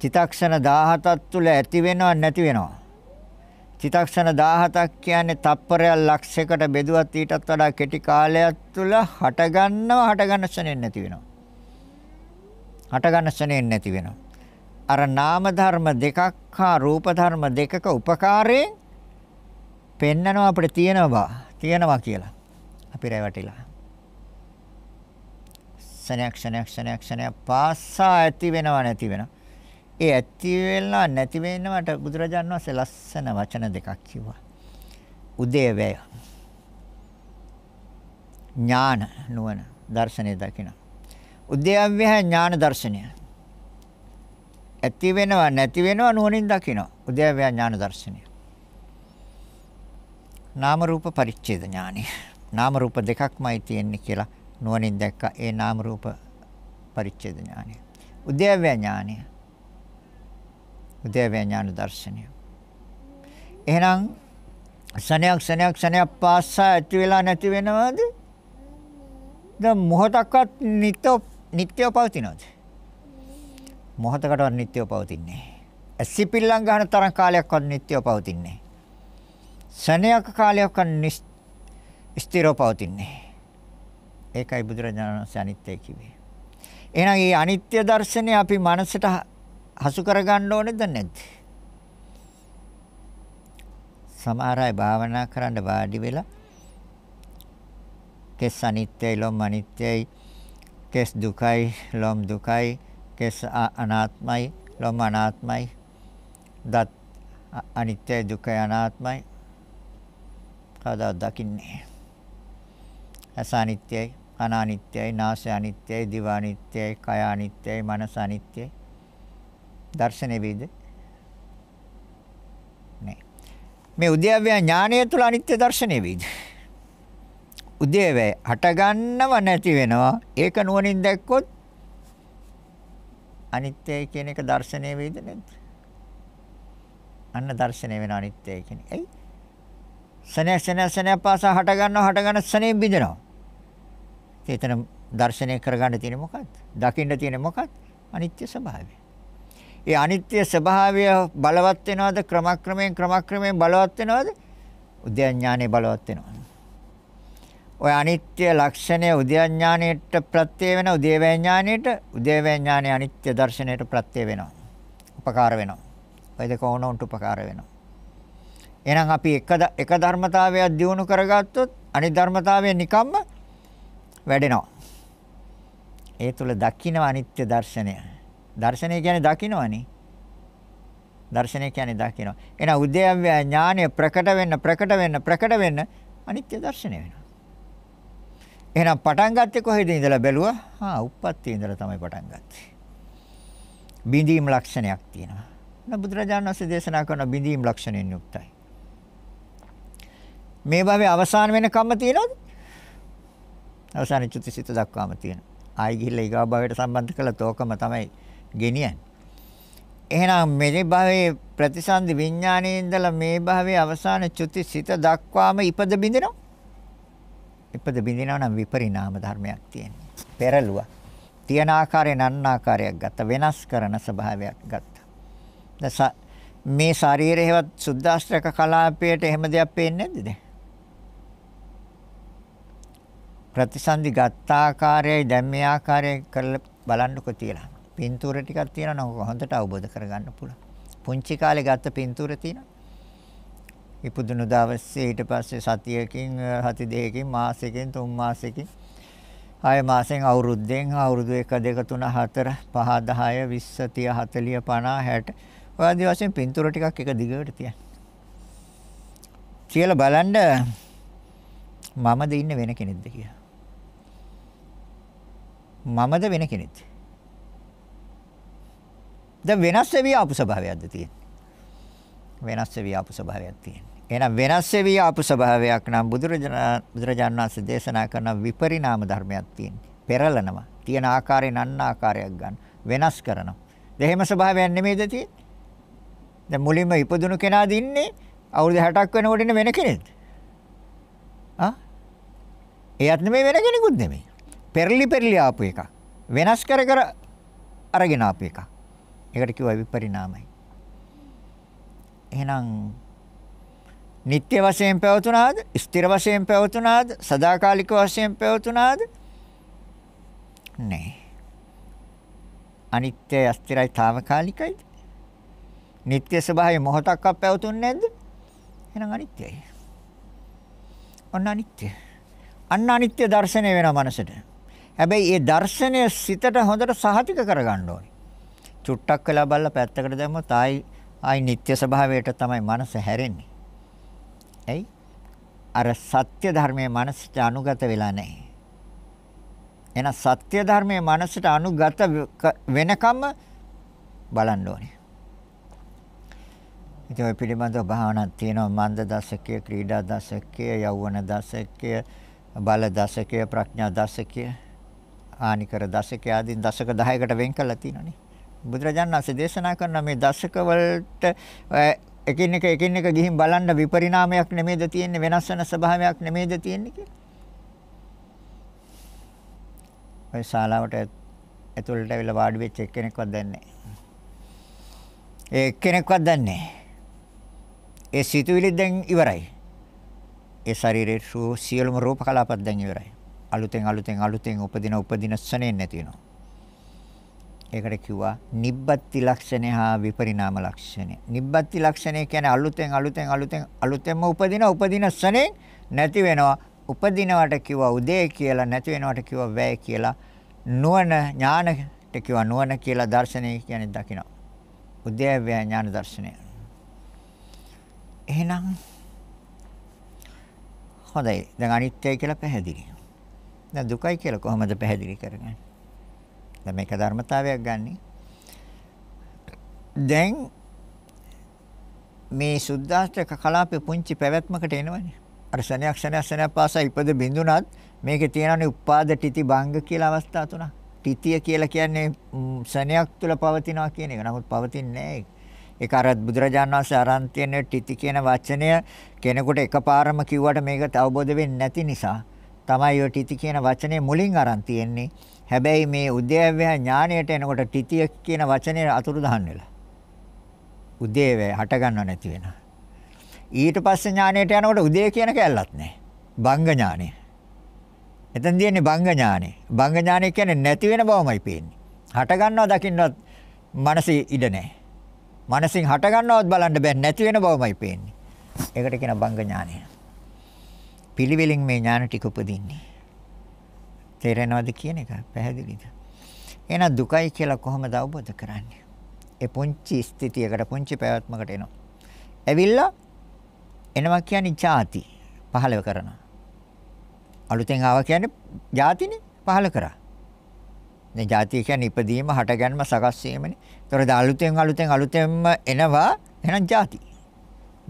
චිතක්ෂණ 17ක් තුල ඇති වෙනව නැති වෙනවා. චිතක්ෂණ 17ක් කියන්නේ තප්පරයක් ලක්ෂයකට බෙදුවත් ඊටත් වඩා කෙටි කාලයක් තුළ හටගන්නව හටගන්න ශනේ නැති වෙනවා. හටගන්න ශනේ නැති වෙනවා. අර නාම ධර්ම දෙකක් හා රූප ධර්ම දෙකක උපකාරයෙන් පෙන්නනවා අපිට තියෙනවා තියෙනවා කියලා. අපි රැවටිලා. ශනයක් ශනයක් ශනයක් ශනයක් පාසා ඇති වෙනව නැති වෙනවා. ඒ ඇති වෙලා නැති වෙනවට බුදුරජාන් වහන්සේ ලස්සන වචන දෙකක් කිව්වා. උදේවැය. ඥාන නුවණ දර්ශනය දකින. උදේවැය ඥාන දර්ශනය. ඇති වෙනවා නැති වෙනවා නුවණින් දකිනවා. උදේවැය ඥාන දර්ශනය. නාම රූප පරිච්ඡේද ඥානය. නාම රූප දෙකක්මයි තියෙන්නේ කියලා නුවණින් දැක්කා. ඒ නාම රූප පරිච්ඡේද ඥානය. උදේවැය ඥානය. උදේවැය ඥාන දර්ශනය. එහෙනම් සනයක් සනයක් සනයක් පාස්සා ඇති වෙලා නැති වෙනවද? දැන් මොහොතක්වත් නිට්ටෝ නිට්ටෝ පවතිනවද? මොහොතකටවත් නිට්ටෝ පවතින්නේ නැහැ. ඇසිපිල්ලම් ගන්න තරම් කාලයක්වත් නිට්ටෝ පවතින්නේ නැහැ. සනයක කාලයක්වත් ස්ථිරව පවතින්නේ නැහැ. ඒකයි බුදුරජාණන් වහන්සේ අනිත්‍යයි කිව්වේ. එහෙනම් මේ අනිත්‍ය දර්ශනය අපි මනසට හසු කරගන්න ඕනේද නැද්ද? සමහර අය භාවනා කරන්න වාඩි වෙලා කෙස් අනිත්‍යයි ලොම් අනිත්‍යයි කෙස් දුකයි ලොම් දුකයි කෙස් අනාත්මයි ලොම් අනාත්මයි දත් අනිත්‍යයි දුකයි අනාත්මයි කවදා දකින්නේ ඇස අනිත්‍යයි අනානිත්‍යයි නාසය අනිත්‍යයි දිව අනිත්‍යයි කය අනිත්‍යයි මනස අනිත්‍යයි දර්ශනේ වේද? නෑ. මේ උද්‍යවය ඥානය තුල අනිත්‍ය දර්ශනේ වේද? උදේවැය හටගන්නව නැති වෙනවා ඒක නුවණින් දැක්කොත් අනිත්‍යයි කියන එක දර්ශනය වෙයිද නැද්ද අන්න දර්ශනය වෙන අනිත්‍යයි කියන්නේ එයි සනේ සනේ සනේ පාස හටගන්නව හටගන්න සනේ බිඳෙනවා ඒතන දර්ශනය කරගන්න තියෙන්නේ මොකක්ද දකින්න තියෙන්නේ මොකක්ද අනිත්‍ය ස්වභාවය ඒ අනිත්‍ය ස්වභාවය බලවත් වෙනවද ක්‍රමක්‍රමයෙන් ක්‍රමක්‍රමයෙන් බලවත් වෙනවද උද්‍යඥානෙ බලවත් වෙනවා ඔය අනිත්‍ය ලක්ෂණය උද්‍යඥානෙට ප්‍රත්‍ය වෙන උදේවඥානෙට උදේවඥානෙ අනිත්‍ය දර්ශනයට ප්‍රත්‍ය වෙනවා උපකාර වෙනවා ඔය දෙක ඕනොන්ට උපකාර වෙනවා එහෙනම් අපි එක එක ධර්මතාවයක් දියුණු කරගත්තොත් අනිත් ධර්මතාවය නිකම්ම වැඩෙනවා ඒ තුල දකින්න අනිත්‍ය දර්ශනය දර්ශනය කියන්නේ දකින්නවනේ. දර්ශනය කියන්නේ දකින්නවා. එහෙනම් උද්‍යව්‍ය ඥානය ප්‍රකට වෙන්න ප්‍රකට වෙන්න ප්‍රකට වෙන්න අනිත්‍ය දර්ශනය වෙනවා. එහෙනම් පටන් ගත්තේ කොහෙද ඉඳලා බැලුවා? හා උප්පත්ති ඉඳලා තමයි පටන් ගත්තේ. බිඳීම් ලක්ෂණයක් තියෙනවා. එහෙනම් බුදුරජාණන් වහන්සේ දේශනා කරන බිඳීම් ලක්ෂණයෙන් යුක්තයි. මේ භවයේ අවසාන වෙනකම්ම තියෙනවද? අවසාන චුතිසිත දක්වාම තියෙනවා. ආයි ගිහිල්ලා ඊගා භවයට සම්බන්ධ කළා තෝකම තමයි ගෙනියන්නේ. එහෙනම් මේ භවයේ ප්‍රතිසන්දි විඥානයේ ඉඳලා මේ භවයේ අවසාන චුති සිත දක්වාම ඉපද බිඳිනවා. ඉපද බිඳිනවා නම් විපරිණාම ධර්මයක් තියෙනවා. පෙරළුවා. තියන ආකාරයෙන් අන්න ආකාරයක් ගත්ත වෙනස් කරන ස්වභාවයක් ගත්තා. දැන් මේ ශරීරයේවත් සුද්දාස්ත්‍රක කලාපයට එහෙම දෙයක් පේන්නේ නැද්ද දැන්? ප්‍රතිසන්දි ගත්ත ආකාරයයි දැන් මේ ආකාරය කරලා බලන්නකො තියලා. පින්තූර ටිකක් තියෙනවා නම් හොඳට අවබෝධ කරගන්න පුළුවන්. පුංචි කාලේ ගත්ත පින්තූර තියෙනවා. ඉපදුණු දවසේ ඊට පස්සේ සතියකින් හති දෙකකින් මාසෙකින් තුන් මාසෙකින් ආය මාසෙන් අවුරුද්දෙන් අවුරුදු 1 2 3 4 5 10 20 30 40 50 60 ඔය ආදී වශයෙන් පින්තූර ටිකක් එක දිගට තියන්න. කියලා බලන්න මමද ඉන්නේ වෙන කෙනෙක්ද කියලා. මමද වෙන කෙනෙක්ද? දැන් වෙනස් වෙවි ආපු ස්වභාවයක්ද තියෙන්නේ? වෙනස් වෙවි ආපු ස්වභාවයක් තියෙන්නේ. එහෙනම් වෙනස් වෙවි ආපු ස්වභාවයක් නම් බුදුරජාණන් වහන්සේ දේශනා කරන විපරිණාම ධර්මයක් තියෙන්නේ. පෙරලනවා. තියෙන ආකාරයෙන් අන්න ආකාරයක් ගන්න. වෙනස් කරනවා. දෙහිම ස්වභාවයක් නෙමෙයිද තියෙන්නේ? දැන් මුලින්ම ඉපදුණු කෙනාද ඉන්නේ අවුරුදු 60ක් වෙනකොට ඉන්න වෙන කෙනෙක්ද? ආ? එයාත් නෙමෙයි වෙන කෙනෙකුත් නෙමෙයි. පෙරලි පෙරලි ආපු එකක්. වෙනස් කර කර අරගෙන ආපු එකක්. ඒකට කිව්වා විපරිණාමයි. එහෙනම් නিত্য වශයෙන් පැවතුනාද? ස්ථිර වශයෙන් පැවතුනාද? සදාකාලික වශයෙන් පැවතුනාද? නැහැ. අනිත්‍ය අස්තිරයි తాවකාලිකයි. නিত্য ස්වභාවය මොහොතක්වත් පැවතුන්නේ නැද්ද? එහෙනම් අනිත්‍යයි. අන්න අනිත්‍ය. අන්න අනිත්‍ය දර්ශනය වෙනා මනසට. හැබැයි ඒ දර්ශනය සිතට හොඳට සහතික කරගන්න ඕනේ. චුට්ටක් වෙලා බලලා පැත්තකට දැම්මොත් ආයි ආයි නিত্য ස්වභාවයට තමයි මනස හැරෙන්නේ. ඇයි? අර සත්‍ය ධර්මයේ මනසට අනුගත වෙලා නැහැ. එහෙනම් සත්‍ය ධර්මයේ මනසට අනුගත වෙනකම්ම බලන්න ඕනේ. ඉතින් ඔය පිළිබඳව භාවනාවක් තියෙනවා මන්ද දශකය, ක්‍රීඩා දශකය, යෞවන දශකය, බල දශකය, ප්‍රඥා දශකය, ආනිකර දශකය ආදී දශක 10කට වෙන් කරලා තියෙනනේ. බුදුරජාණන් වහන්සේ දේශනා කරන මේ දශක වලට එකින් එක එකින් එක ගිහින් බලන්න විපරිණාමයක් නෙමෙයිද තියෙන්නේ වෙනස් වෙන ස්වභාවයක් නෙමෙයිද තියෙන්නේ කියලා. ඔය ශාලාවට ඇතුළට ඇවිල්ලා වාඩි වෙච්ච එක්කෙනෙක්වත් දන්නේ නැහැ. ඒ එක්කෙනෙක්වත් දන්නේ නැහැ. ඒ සිතුවිලි දැන් ඉවරයි. ඒ ශරීරයේ සියලුම රූප කලාපත් දැන් ඉවරයි. අලුතෙන් අලුතෙන් අලුතෙන් උපදින උපදින ස්නේහ නැති වෙනවා. ඒකට කිව්වා නිබ්බත්ති ලක්ෂණය හා විපරිණාම ලක්ෂණය. නිබ්බත්ති ලක්ෂණය කියන්නේ අලුතෙන් අලුතෙන් අලුතෙන් අලුතෙන්ම උපදින උපදින ස්නේ නැති වෙනවා. උපදිනවට කිව්වා උදේ කියලා නැති වෙනවට කිව්වා වැය කියලා. නුවණ ඥානට කිව්වා නුවණ කියලා දර්ශනය කියන්නේ දකිනවා. උදේ වැය ඥාන දර්ශනය. එහෙනම් හොඳයි. දැන් අනිත්‍යයි කියලා පැහැදිලි. දැන් දුකයි කියලා කොහොමද පැහැදිලි කරගන්නේ? දැන් මේක ධර්මතාවයක් ගන්න. දැන් මේ සුද්දාස්ත්‍රක කලාපේ පුංචි පැවැත්මකට එනවනේ. අර සනයක් සනයක් සනයක් පාසා ඉපද බිඳුනත් මේකේ තියෙනනේ උපාද තితి භංග කියලා අවස්ථා තුනක්. තిතිය කියලා කියන්නේ සනයක් තුල පවතිනවා කියන එක. නමුත් පවතින්නේ නැහැ. ඒක අර බුදුරජාණන් වහන්සේ අරන් තියෙන තితి කියන වචනය කෙනෙකුට එකපාරම කිව්වට මේක අවබෝධ වෙන්නේ නැති නිසා තමයි ඔය තితి කියන වචනේ මුලින් අරන් තියෙන්නේ. හැබැයි මේ උද්‍යවය ඥාණයට එනකොට තිතිය කියන වචනේ අතුරුදහන් වෙලා. උද්‍යවය හට ගන්නව නැති වෙන. ඊට පස්සේ ඥාණයට යනකොට උදේ කියන කැලලත් නැහැ. බංග ඥාණය. එතන තියෙන්නේ බංග ඥාණය. බංග ඥාණය කියන්නේ නැති වෙන බවමයි පේන්නේ. හට ගන්නව දකින්නවත් මනසේ ඉඩ නැහැ. මනසින් හට ගන්නවත් බලන්න බෑ නැති වෙන බවමයි පේන්නේ. ඒකට කියන බංග ඥාණය. පිළිවෙලින් මේ ඥාන ටික උපදින්නේ. තේරෙනවද කියන එක පැහැදිලිද? එහෙනම් දුකයි කියලා කොහොමද අවබෝධ කරන්නේ? ඒ පුංචි ස්ථිතියකට පුංචි පැවැත්මකට එනවා. ඇවිල්ලා එනවා කියන්නේ ಜಾති පහලව කරනවා. අලුතෙන් ආවා කියන්නේ ಜಾතිනේ පහල කරා. දැන් ಜಾති කියන්නේ ඉපදීම, හටගැන්ම, සකස් වීමනේ. ඒතොර අලුතෙන් අලුතෙන් අලුතෙන්ම එනවා එහෙනම් ಜಾති.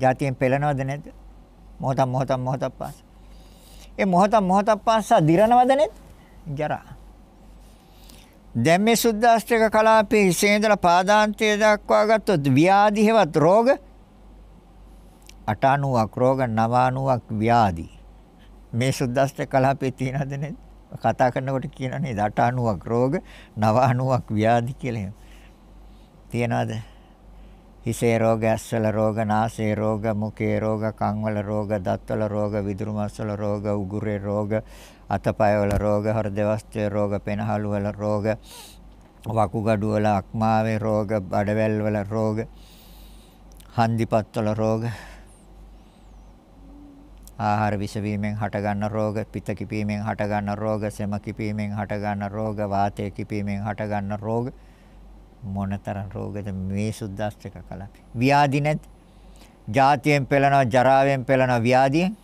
ಜಾතියෙන් පෙළනවද නැද්ද? මොහොතක් මොහොතක් මොහොතක් පාසා. ඒ මොහොතක් මොහොතක් පාසා දිරනවද නැද්ද? ජරා. දැන් මේ සුද්දාස්ත්‍රක කලාපයේ හිසේ ඉඳලා පාදාන්තය දක්වා ගත්තොත් ව්‍යාධි හෙවත් රෝග 890ක් රෝග 990ක් ව්‍යාධි. මේ සුද්දාස්ත්‍රක කලාපයේ තියෙනවද නේද? කතා කරනකොට කියනවා නේද 890ක් රෝග 990ක් ව්‍යාධි කියලා එහෙම. තියනවාද? හිසේ රෝග, ඇස්වල රෝග, නාසයේ රෝග, මුඛයේ රෝග, කන්වල රෝග, දත්වල රෝග, විදුරු මස්වල රෝග, උගුරේ රෝග, අතපයවල රෝග, හෘදවස්ත්‍රයේ රෝග, පෙනහළු වල රෝග, වකුගඩු වල අක්මාවේ රෝග, බඩවැල් වල රෝග, හන්දිපත් වල රෝග, ආහාර විසවීමෙන් හටගන්න රෝග, පිත කිපීමෙන් හටගන්න රෝග, සෙම කිපීමෙන් හටගන්න රෝග, වාතය කිපීමෙන් හටගන්න රෝග මොනතරම් රෝගද මේ සුද්දාස්ත්‍රික කලපි. ව්‍යාධි නැත්. ජාතියෙන් පෙළනවා, ජරාවෙන් පෙළනවා, ව්‍යාධියෙන්.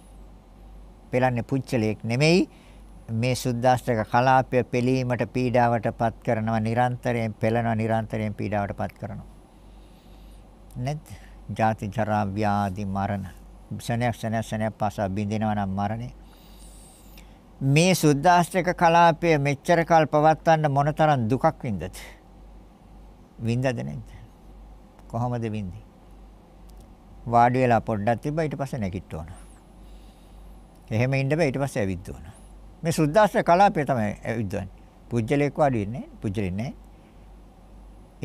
පෙළන්නේ පුච්චලයක් නෙමෙයි. මේ සුද්දාස්ත්‍රක කලාපය පිළීමට පීඩාවටපත් කරනවා නිරන්තරයෙන් පෙළනවා නිරන්තරයෙන් පීඩාවටපත් කරනවා නේද ජාති ජරා ව්‍යාධි මරණ ක්ෂණයක් ක්ෂණයක් ක්ෂණයක් පාසා බින්දිනවා නම් මරණේ මේ සුද්දාස්ත්‍රක කලාපය මෙච්චර කල් පවත්වන්න මොනතරම් දුකක් වින්දද වින්දද නැද්ද කොහොමද වින්දි වාඩි වෙලා පොඩ්ඩක් තිබ්බා ඊට පස්සේ නැගිට්ට ඕන එහෙම ඉන්න බෑ ඊට පස්සේ ඇවිත් ඕන මේ සුද්දාස්ත්‍ර කලාපය තමයි ඇවිද්දන්නේ. පුජ්‍යලෙක් වාඩි ඉන්නේ පුජ්‍යලෙ නෑ.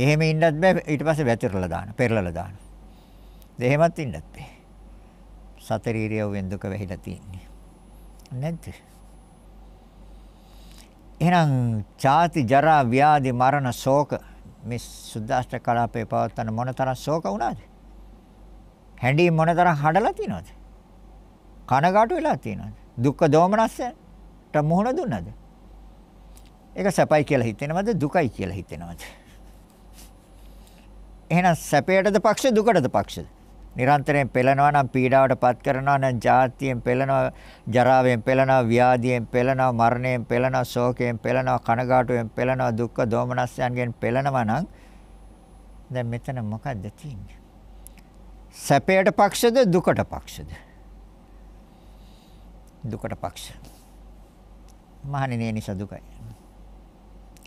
එහෙම ඉන්නත් බෑ ඊට පස්සේ වැතිරලා දාන, පෙරලලා දාන. දෙහෙමත් ඉන්නත් බෑ. සතරීරිය වෙන්දුක වෙහිලා තියෙන්නේ. නැද්ද? එහෙනම් ජාති ජරා ව්‍යාධි මරණ ශෝක මේ සුද්දාස්ත්‍ර කලාපේ පවත්තන මොනතරම් ශෝක වුණාද? හැඬීම් මොනතරම් හඩලා තියෙනවද? කනගාටු වෙලා තියෙනවද? දුක්ඛ දෝමනස්ස ට මොහොන දුන්නද? ඒක සැපයි කියලා හිතෙනවද දුකයි කියලා හිතෙනවද? එහෙනම් සැපයටද පක්ෂ දුකටද පක්ෂද? නිරන්තරයෙන් පෙළනවා නම් පීඩාවටපත් කරනවා නම් ජාතියෙන් පෙළනවා ජරාවෙන් පෙළනවා ව්‍යාධියෙන් පෙළනවා මරණයෙන් පෙළනවා ශෝකයෙන් පෙළනවා කනගාටුවෙන් පෙළනවා දුක්ඛ දෝමනස්යන්ගෙන් පෙළනවා නම් දැන් මෙතන මොකද්ද තියෙන්නේ සැපයට පක්ෂද දුකට පක්ෂද දුකට පක්ෂ මහණෙනි ඒ නිසා දුකයි.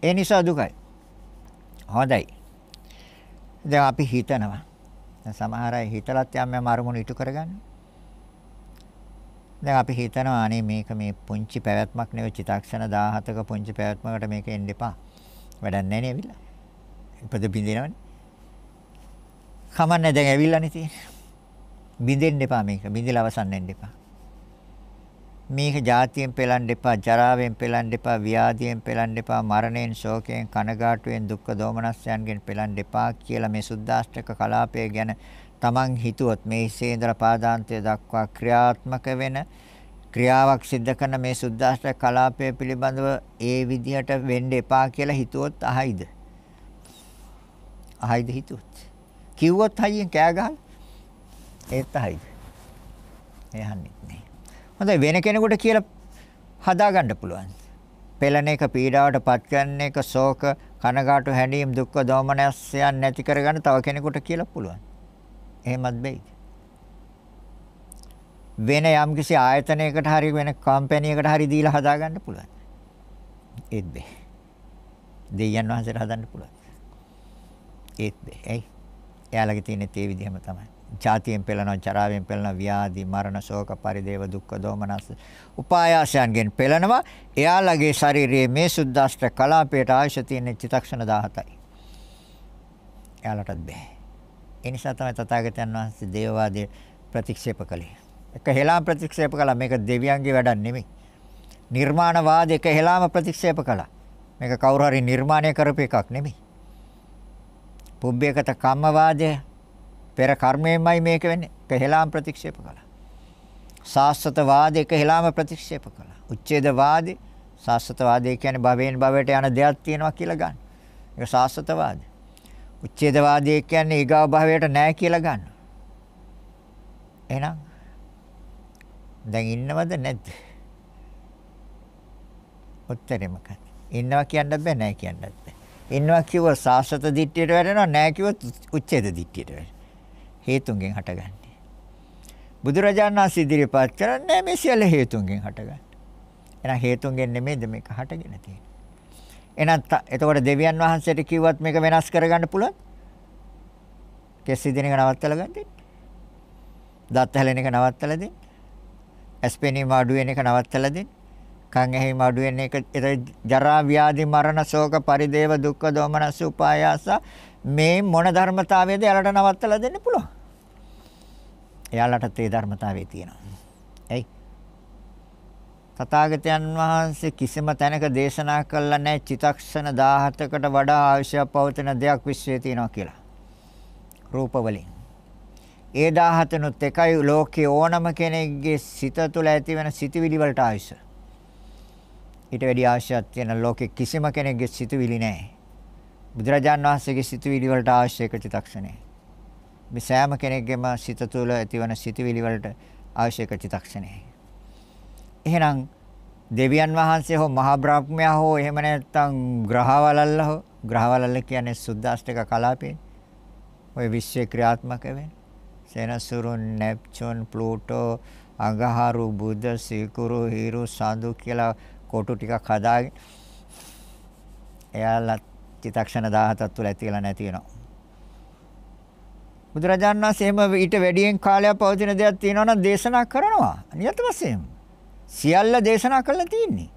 ඒ නිසා දුකයි. හොඳයි. දැන් අපි හිතනවා. දැන් සමහර අය හිතලත් යම් යම් අරමුණු ඉටු කරගන්න. දැන් අපි හිතනවා අනේ මේක මේ පුංචි පැවැත්මක් නෙවෙයි චිතක්ෂණ 17ක පුංචි පැවැත්මකට මේක එන්න එපා. වැඩක් නැහැ නේ ඇවිල්ලා. ඉපද බින්දිනවනේ. කමන්නේ දැන් ඇවිල්ලානේ තියෙන්නේ. බින්දෙන්න එපා මේක. බින්දලා අවසන් වෙන්න එපා. මේක જાතියෙන් පෙළන්න එපා, ජරාවෙන් පෙළන්න එපා, ව්‍යාධියෙන් පෙළන්න එපා, මරණයෙන්, ශෝකයෙන්, කනගාටුවෙන්, දුක්ඛ දෝමනස්යන්ගෙන් පෙළන්න එපා කියලා මේ සුද්දාෂ්ටක කලාපය ගැන Taman හිතුවොත් මේ හිසේ ඉඳලා පාදාන්තය දක්වා ක්‍රියාත්මක වෙන ක්‍රියාවක් සිද්ධ කරන මේ සුද්දාෂ්ටක කලාපය පිළිබඳව ඒ විදිහට වෙන්න එපා කියලා හිතුවොත් අහයිද? අහයිද හිතුවොත්? කිව්වොත් හයියෙන් කෑ ගහලා ඒත් අහයිද? එහන්නේ නැහැ. හොඳයි වෙන කෙනෙකුට කියලා හදාගන්න පුළුවන්. පෙළන එක පීඩාවට පත් කරන එක ශෝක කනගාටු හැඬීම් දුක්ඛ දෝමනස්යන් නැති කරගන්න තව කෙනෙකුට කියලා පුළුවන්. එහෙමත් බෑ. වෙන යම්කිසි ආයතනයකට හරි වෙන කම්පැනි එකකට හරි දීලා හදාගන්න පුළුවන්. ඒත් බෑ. දෙයයන් වහන්සේට හදන්න පුළුවන්. ඒත් බෑ. එයාලගේ තියෙන තේ විදිහම තමයි. ජාතියෙන් පෙළනවා, චරාවෙන් පෙළනවා, ව්‍යාධි, මරණ, ශෝක, පරිදේව, දුක්ඛ, දෝමනස්, උපායාසයන්ගෙන් පෙළනවා. එයාලගේ ශාරීරියේ මේ සුද්දාෂ්ට කලාපයට ආයශ තියෙන චිතක්ෂණ 17යි. එයාලටත් බෑ. ඒ නිසා තමයි තථාගතයන් වහන්සේ දේවවාදය ප්‍රතික්ෂේප කළේ. එක හෙළාම ප්‍රතික්ෂේප කළා. මේක දෙවියන්ගේ වැඩක් නෙමෙයි. නිර්මාණවාද එක හෙළාම ප්‍රතික්ෂේප කළා. මේක කවුරු හරි නිර්මාණය කරපු එකක් නෙමෙයි. පුබ්බේකත කම්මවාදය පෙර කර්මයෙන්මයි මේක වෙන්නේ. කහෙලාම් ප්‍රතික්ෂේප කළා. සාස්ත්‍වතවාදේ කහෙලාම ප්‍රතික්ෂේප කළා. උච්ඡේදවාදේ සාස්ත්‍වතවාදේ කියන්නේ භවයෙන් භවයට යන දෙයක් තියෙනවා කියලා ගන්න. ඒක සාස්ත්‍වතවාද. උච්ඡේදවාදේ කියන්නේ ඊගාව භවයට නැහැ කියලා ගන්න. එහෙනම් දැන් ඉන්නවද නැද්ද? උත්තරේ මොකක්ද? ඉන්නවා කියන්නත් බෑ නැහැ කියන්නත් බෑ. ඉන්නවා කිව්ව සාස්ත්‍ව දිට්ඨියට වැටෙනවා නැහැ කිව්ව උච්ඡේද දිට්ඨියට වැටෙනවා. හේතුන්ගෙන් හටගන්නේ. බුදුරජාණන් වහන්සේ ඉදිරිපත් කරන්නේ මේ සියල්ල හේතුන්ගෙන් හටගන්නේ. එහෙනම් හේතුන්ගෙන් නෙමෙයිද මේක හටගෙන තියෙන්නේ. එහෙනම් එතකොට දෙවියන් වහන්සේට කිව්වත් මේක වෙනස් කරගන්න පුළුවන්? කෙස් ඉදින එක නවත්තලා ගන්න දෙන්න. දත් හැලෙන එක නවත්තලා දෙන්න. ඇස් පෙනීම අඩු වෙන එක නවත්තලා දෙන්න. කන් ඇහිම අඩු වෙන එක ජරා ව්‍යාධි මරණ ශෝක පරිදේව දුක්ඛ දෝමනස් උපායාස මේ මොන ධර්මතාවයේද යාලට නවත්තලා දෙන්න පුළුවන්. එයාලටත් ඒ ධර්මතාවය තියෙනවා. එයි. තථාගතයන් වහන්සේ කිසිම තැනක දේශනා කළා නැහැ චිතක්ෂණ 17කට වඩා අවශ්‍යව පවතින දෙයක් විශ්වයේ තියෙනවා කියලා. රූපවලින්. ඒ 17 නුත් එකයි ලෝකේ ඕනම කෙනෙක්ගේ සිත තුළ ඇති වෙන සිතුවිලි වලට ආයස. ඊට වැඩි ආශයක් තියෙන ලෝකේ කිසිම කෙනෙක්ගේ සිතුවිලි නැහැ. බුදුරජාන් වහන්සේගේ සිතුවිලි වලට ආශයක චිතක්ෂණේ. මේ සෑම කෙනෙක්ගේම සිත තුළ ඇතිවන සිතවිලි වලට අවශ්‍යක චිතක්ෂණයයි. එහෙනම් දෙවියන් වහන්සේ හෝ මහා බ්‍රහ්මයා හෝ එහෙම නැත්නම් ග්‍රහවලල්ල හෝ ග්‍රහවලල්ල කියන්නේ සුද්දාෂ්ටක කලාපේ. ওই විශ්ව ක්‍රියාත්මක වෙන. සේනසුරුන්, නෙප්චූන්, ප්ලූටෝ, අඟහරු, බුද, සිකුරු, හිරු, සඳු කියලා කොටු ටිකක් හදාගෙන එයාලා චිතක්ෂණ 17ක් තුළ ඇති කියලා නැති වෙනවා. බුදුරජාණන් වහන්සේ එහෙම ඊට වැඩියෙන් කාලයක් පවතින දෙයක් තියෙනවා නම් දේශනා කරනවා. නියත වශයෙන්ම. සියල්ල දේශනා කරලා තියෙන්නේ.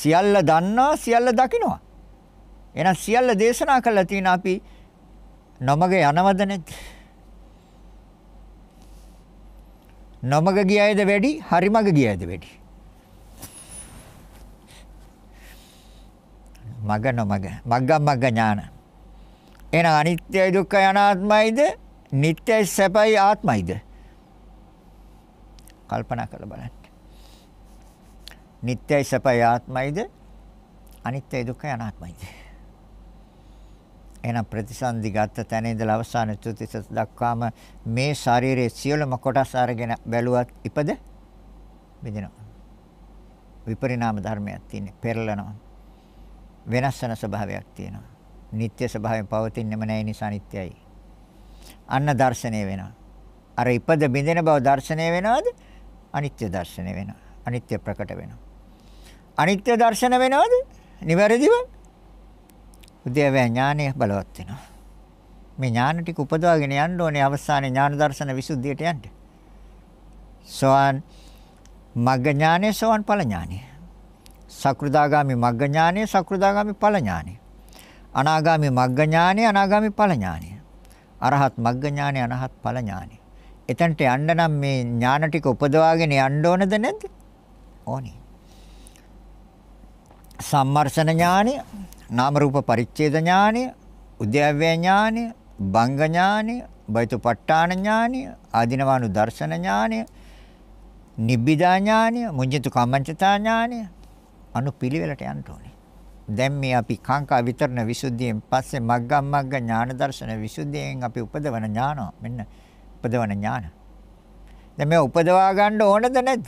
සියල්ල දන්නවා, සියල්ල දකිනවා. එහෙනම් සියල්ල දේශනා කරලා තියෙන අපි නොමග යනවද නැද්ද? නොමග ගියයිද වැඩි, හරි මග ගියයිද වැඩි? මග නොමග, මග්ග මග්ග ඥාන. එහෙනම් අනිත්‍යයි දුක්ඛයි අනාත්මයිද නිට්ටයයි සැපයි ආත්මයිද? කල්පනා කරලා බලන්න. නිට්ටයයි සැපයි ආත්මයිද? අනිත්‍යයි දුක්ඛයි අනාත්මයිද? එහෙනම් ප්‍රතිසන්දි ගත තැන ඉඳලා අවසාන තුතිස දක්වාම මේ ශරීරයේ සියලුම කොටස් අරගෙන බැලුවත් ඉපද බිඳිනවා. විපරිණාම ධර්මයක් තියෙන පෙරලනවා. වෙනස් වෙන ස්වභාවයක් තියෙනවා. නিত্য ස්වභාවයෙන් පවතින්නෙම නැහැ නිසා නිට්ටයයි. අන්න දර්ශනය වෙනවා. අර ඉපද බිඳෙන බව දර්ශනය වෙනවද? අනිත්‍ය දර්ශනය වෙනවා. අනිත්‍ය ප්‍රකට වෙනවා. අනිත්‍ය දර්ශන වෙනවද? නිවැරදිව උද්‍යව ඥානය බලවත් වෙනවා. මේ ඥාන ටික උපදවාගෙන යන්න ඕනේ අවසානයේ ඥාන දර්ශන විසුද්ධියට යන්න. සෝවන් මග්ග ඥානය සෝවන් ඵල ඥානය. සකෘදාගාමි මග්ග ඥානය සකෘදාගාමි ඵල ඥානය. අනාගාමි මග්ග ඥානය අනාගාමි ඵල ඥානය. අරහත් මග්ග ඥානෙ අනහත් ඵල ඥානෙ. එතනට යන්න නම් මේ ඥාන ටික උපදවාගෙන යන්න ඕනද නැද්ද? ඕනේ. සම්මර්ෂණ ඥානෙ, නාම රූප පරිච්ඡේද ඥානෙ, උද්‍යව්‍ය ඥානෙ, බංග ඥානෙ, බයිතුපට්ඨාන ඥානෙ, ආධිනවානු දර්ශන ඥානෙ, නිබ්බිදා ඥානෙ, මුඤ්ඤිතු කම්මංචතා ඥානෙ අනුපිළිවෙලට යන්න ඕනේ. දැන් මේ අපි කාංකා විතරන විසුද්ධියෙන් පස්සේ මග්ගම් මග්ග ඥාන දර්ශන විසුද්ධියෙන් අපි උපදවන ඥානෝ මෙන්න උපදවන ඥාන. දැන් මේ උපදවා ගන්න ඕනද නැද්ද?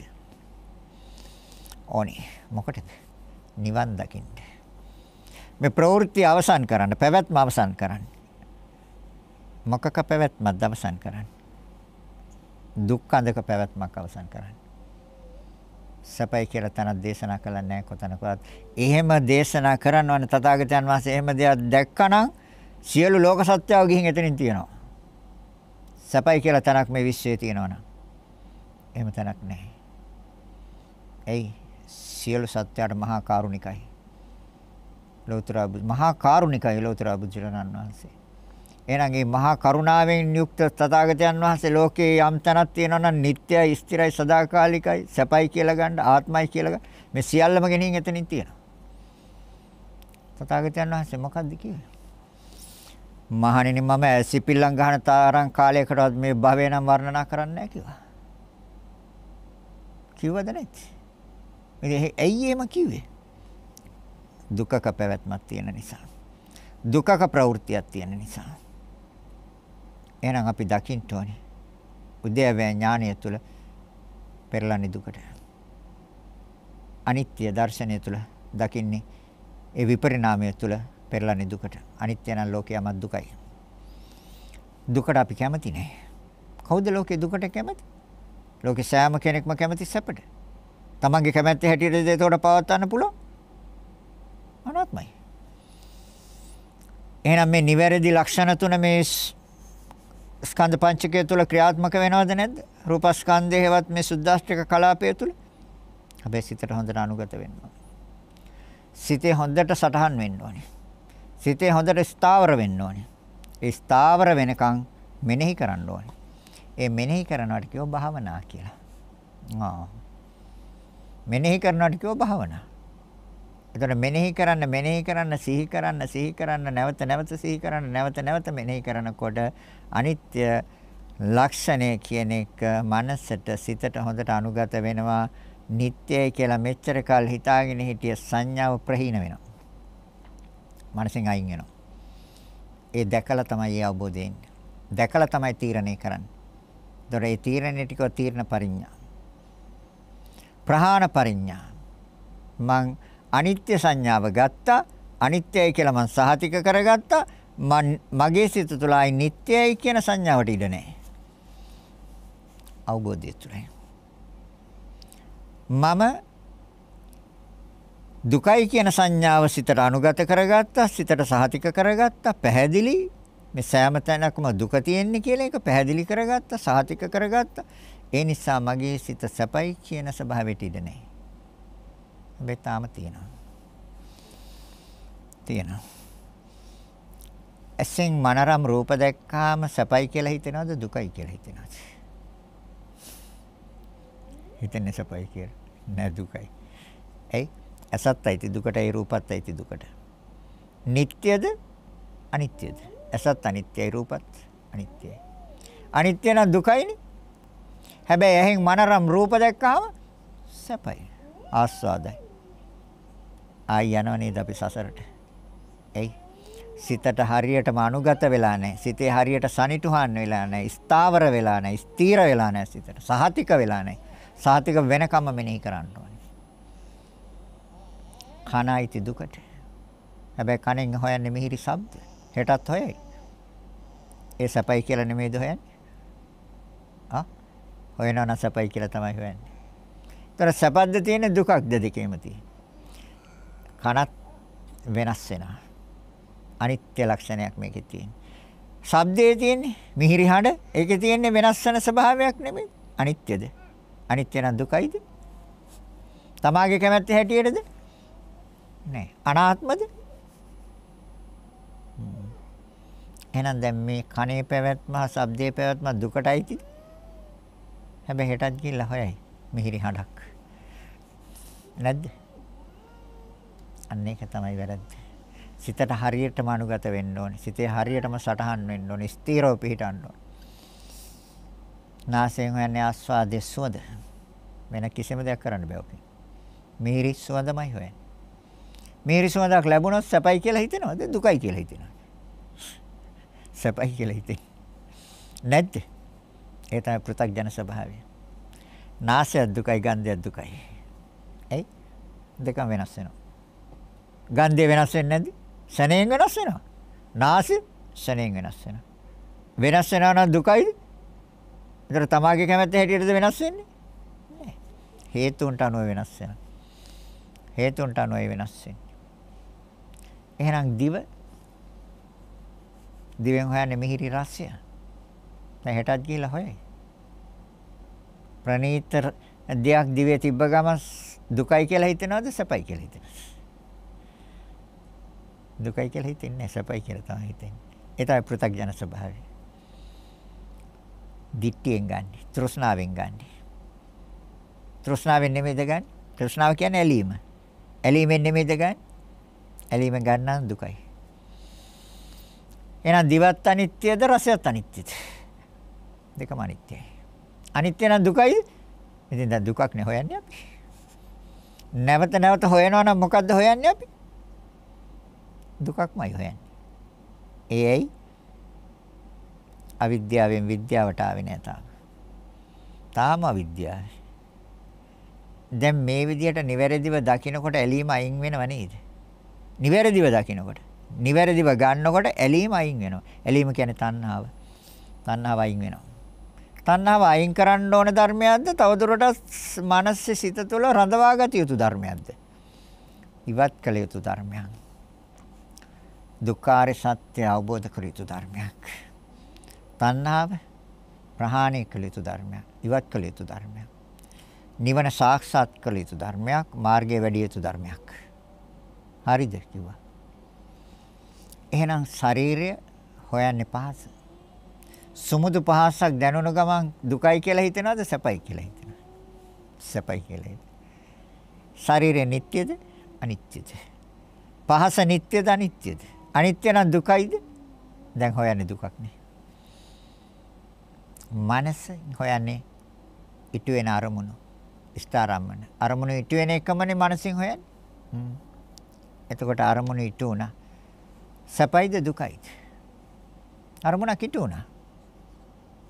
ඕනේ. මොකටද? නිවන් දකින්න. මේ ප්‍රවෘත්ති අවසන් කරන්න, පැවැත්ම අවසන් කරන්න. මොකක පැවැත්මක්ද අවසන් කරන්න? දුක් අඳක පැවැත්මක් අවසන් කරන්න. සැපයි කියලා තනක් දේශනා කළා නැහැ කොතනකවත්. එහෙම දේශනා කරනවනේ තථාගතයන් වහන්සේ එහෙම දෙයක් දැක්කනම් සියලු ලෝක සත්‍යව ගිහින් එතනින් තියෙනවා. සැපයි කියලා තනක් මේ විශ්වයේ තියෙනවනම්. එහෙම තනක් නැහැ. ඒයි සියලු සත්‍යයට මහා කරුණිකයි. ලෞතර මහා කරුණිකයි ලෞතර බුදුරණන් වහන්සේ. එහෙනම් මේ මහා කරුණාවෙන් යුක්ත තථාගතයන් වහන්සේ ලෝකේ යම් තැනක් තියෙනවා නම් නිට්ටයයි ස්ථිරයි සදාකාලිකයි සැපයි කියලා ගන්න ආත්මයි කියලා මේ සියල්ලම ගෙනින් එතනින් තියෙනවා. තථාගතයන් වහන්සේ මොකද්ද කිව්වේ? මහණෙනි මම ඇසිපිල්ලම් ගහන තරම් කාලයකටවත් මේ භවය නම් වර්ණනා කරන්න නැහැ කිව්වා. කිව්වද නැත්? ඉතින් ඇයි එහෙම කිව්වේ? දුකක පැවැත්මක් තියෙන නිසා. දුකක ප්‍රවෘත්තියක් තියෙන නිසා. එහෙනම් අපි දකින්න ඕනේ. උදේවැය ඥානය තුළ පෙරලන්නේ දුකට. අනිත්‍ය දර්ශනය තුළ දකින්නේ ඒ විපරිණාමය තුළ පෙරලන්නේ දුකට. අනිත්‍ය නම් ලෝකයම දුකයි. දුකට අපි කැමති නෑ. කවුද ලෝකේ දුකට කැමති? ලෝකේ සෑම කෙනෙක්ම කැමති සැපට. තමන්ගේ කැමැත්ත හැටියට ඒකට පවත්වන්න පුළුවන්. අනාත්මයි. එහෙනම් මේ නිවැරදි ලක්ෂණ තුන මේ ස්කන්ධ පංචකය තුල ක්‍රියාත්මක වෙනවද නැද්ද? රූපස්කන්ධය හෙවත් මේ සුද්දාස්ත්‍රික කලාපය තුල. හැබැයි සිතට හොඳට අනුගත වෙන්න සිතේ හොඳට සටහන් වෙන්න ඕනේ. සිතේ හොඳට ස්ථාවර වෙන්න ඕනේ. ඒ ස්ථාවර වෙනකන් මෙනෙහි කරන්න ඕනේ. ඒ මෙනෙහි කරනවට කියව භාවනා කියලා. ආ. මෙනෙහි කරනවට කියව භාවනා. එතකොට මෙනෙහි කරන්න මෙනෙහි කරන්න සිහි කරන්න සිහි කරන්න නැවත නැවත සිහි කරන්න නැවත නැවත මෙනෙහි කරනකොට අනිත්‍ය ලක්ෂණය කියන එක මනසට සිතට හොඳට අනුගත වෙනවා නිට්ටයයි කියලා මෙච්චර කල් හිතාගෙන හිටිය සංඥාව ප්‍රහීන වෙනවා. මනසෙන් අයින් වෙනවා. ඒ දැකලා තමයි ඒ අවබෝධය එන්නේ. දැකලා තමයි තීරණය කරන්නේ. ඒතොර ඒ තීරණය ටික තීරණ පරිඥා. ප්‍රහාණ පරිඥා. මං අනිත්‍ය සංඥාව ගත්තා. අනිත්‍යයි කියලා මම සහතික කරගත්තා. මගේ සිත තුළ ආයි නිට්ටයයි කියන සංඥාවට ඉඩ නැහැ. අවබෝධය තුළයි. මම දුකයි කියන සංඥාව සිතට අනුගත කරගත්තා, සිතට සහතික කරගත්තා, පැහැදිලි මේ සෑම තැනකම දුක තියෙන්නේ කියලා ඒක පැහැදිලි කරගත්තා, සහතික කරගත්තා. ඒ නිසා මගේ සිත සැපයි කියන ස්වභාවයට ඉඩ නැහැ. හැබැයි තාම තියෙනවා. තියෙනවා. ඇසෙන් මනරම් රූප දැක්කාම සැපයි කියලා හිතෙනවද දුකයි කියලා හිතෙනවද? හිතන්නේ සැපයි කියලා. නෑ දුකයි. ඇයි? ඇසත් ඇති දුකට ඒ රූපත් ඇති දුකට. නিত্যද? අනිත්‍යද? ඇසත් අනිත්‍යයි රූපත් අනිත්‍යයි. අනිත්‍ය නම් දුකයිනේ. හැබැයි එහෙන් මනරම් රූප දැක්කාම සැපයි. ආස්වාදයි. ආයි යනව නේද අපි සසරට. එයි. සිතට හරියටම අනුගත වෙලා නැහැ. සිතේ හරියට සනිටුහන් වෙලා නැහැ. ස්ථාවර වෙලා නැහැ. ස්ථීර වෙලා නැහැ සිතට. සහතික වෙලා නැහැ. සහතික වෙනකම්ම මෙනෙහි කරන්න ඕනේ. කනයිති දුකට. හැබැයි කණෙන් හොයන්නේ මිහිරි ශබ්ද. හෙටත් හොයයි. ඒ සැපයි කියලා නෙමෙයිද හොයන්නේ? ආ? හොයනවා නම් සැපයි කියලා තමයි හොයන්නේ. ඒතර සැපද්ද තියෙන දුකක්ද දෙකේම තියෙන. කනත් වෙනස් වෙනවා. අනිත්‍ය ලක්ෂණයක් මේකේ තියෙනවා. ශබ්දයේ තියෙන්නේ මිහිරි හඬ. ඒකේ තියෙන්නේ වෙනස් වෙන ස්වභාවයක් නෙමෙයි. අනිත්‍යද? අනිත්‍ය නම් දුකයිද? තමාගේ කැමැත්ත හැටියටද? නෑ. අනාත්මද? එහෙනම් දැන් මේ කනේ පැවැත්ම හා ශබ්දයේ පැවැත්ම දුකටයි හැබැයි හෙටත් ගිහිල්ලා හොයයි මිහිරි හඬක්. නැද්ද? අන්න ඒක තමයි වැරද්ද. සිතට හරියටම අනුගත වෙන්න ඕනේ. සිතේ හරියටම සටහන් වෙන්න ඕනේ. ස්ථීරව පිහිටන්න ඕනේ. නාසයෙන් හොයන්නේ ආස්වාදයේ සුවඳ. වෙන කිසිම දෙයක් කරන්න බෑ ඔකේ. මිහිරි සුවඳමයි හොයන්නේ. මිහිරි සුවඳක් ලැබුණොත් සැපයි කියලා හිතෙනවද? දුකයි කියලා හිතෙනවද? සැපයි කියලා හිතෙන්නේ. නැද්ද? ඒ තමයි පෘථග්ජන ස්වභාවය. නාසය දුකයි ගන්ධය දුකයි. ඇයි? දෙකම වෙනස් වෙනවා. ගන්ධය වෙනස් වෙන්නේ නැද්ද? සැනෙන් වෙනස් වෙනවා. නාසය සැනෙන් වෙනස් වෙනවා. වෙනස් වෙනවා නම් දුකයිද? ඒතර තමාගේ කැමැත්ත හැටියටද වෙනස් වෙන්නේ? නෑ. හේතුන්ට අනුව වෙනස් වෙනවා. හේතුන්ට අනුව වෙනස් වෙන්නේ. එහෙනම් දිව දිවෙන් හොයන්නේ මිහිරි රසය. දැන් හෙටත් ගිහලා හොයයි. ප්‍රණීත දෙයක් දිවේ තිබ්බ ගමන් දුකයි කියලා හිතනවද සැපයි කියලා හිතනවද? දුකයි කියලා හිතෙන්නේ සැපයි කියලා තමයි හිතෙන්නේ. ඒ තමයි පෘථග්ජන ස්වභාවය. දිට්ඨියෙන් ගන්න, තෘෂ්ණාවෙන් ගන්න. තෘෂ්ණාවෙන් නෙමෙයිද ගන්න? තෘෂ්ණාව කියන්නේ ඇලීම. ඇලීමෙන් නෙමෙයිද ගන්න? ඇලීම ගන්න දුකයි. එහෙනම් දිවත් අනිත්‍යද රසයත් අනිත්‍යද? දෙකම අනිත්‍යයි. අනිත්‍ය නම් දුකයි. ඉතින් දැන් දුකක් නේ හොයන්නේ අපි. නැවත නැවත හොයනවා නම් මොකද්ද හොයන්නේ අපි? දුකක්මයි හොයන්නේ. ඒ ඇයි? අවිද්‍යාවෙන් විද්‍යාවට ආවේ නැහැ තාම. තාම අවිද්‍යාවයි. දැන් මේ විදියට නිවැරදිව දකිනකොට ඇලීම අයින් වෙනව නේද? නිවැරදිව දකිනකොට. නිවැරදිව ගන්නකොට ඇලීම අයින් වෙනවා. ඇලීම කියන්නේ තණ්හාව. තණ්හාව අයින් වෙනවා. තණ්හාව අයින් කරන්න ඕන ධර්මයක්ද? තවදුරටත් මානසික සිත තුළ රඳවා ගත යුතු ධර්මයක්ද? ඉවත් කළ යුතු ධර්මයක්. දුක්ඛාර සත්‍ය අවබෝධ කළ යුතු ධර්මයක්. තණ්හාව ප්‍රහාණය කළ යුතු ධර්මයක්. ඉවත් කළ යුතු ධර්මයක්. නිවන සාක්ෂාත් කළ යුතු ධර්මයක්. මාර්ගය වැඩි යුතු ධර්මයක්. හරිද කිව්වා. එහෙනම් ශරීරය හොයන්න පහස. සුමුදු පහසක් දැනුණු ගමන් දුකයි කියලා හිතෙනවද සැපයි කියලා හිතෙනවද? සැපයි කියලා හිතෙනවා. ශරීරය නিত্যද? අනිත්‍යද? පහස නিত্যද අනිත්‍යද? අනිත්‍ය නම් දුකයිද? දැන් හොයන්නේ දුකක් නේ. මනස හොයන්නේ ඉටු වෙන අරමුණු. ස්ථාරම්මන. අරමුණු ඉටු වෙන එකමනේ මනසින් හොයන්නේ. එතකොට අරමුණු ඉටු වුණා. සැපයිද දුකයිද? අරමුණක් ඉටු වුණා.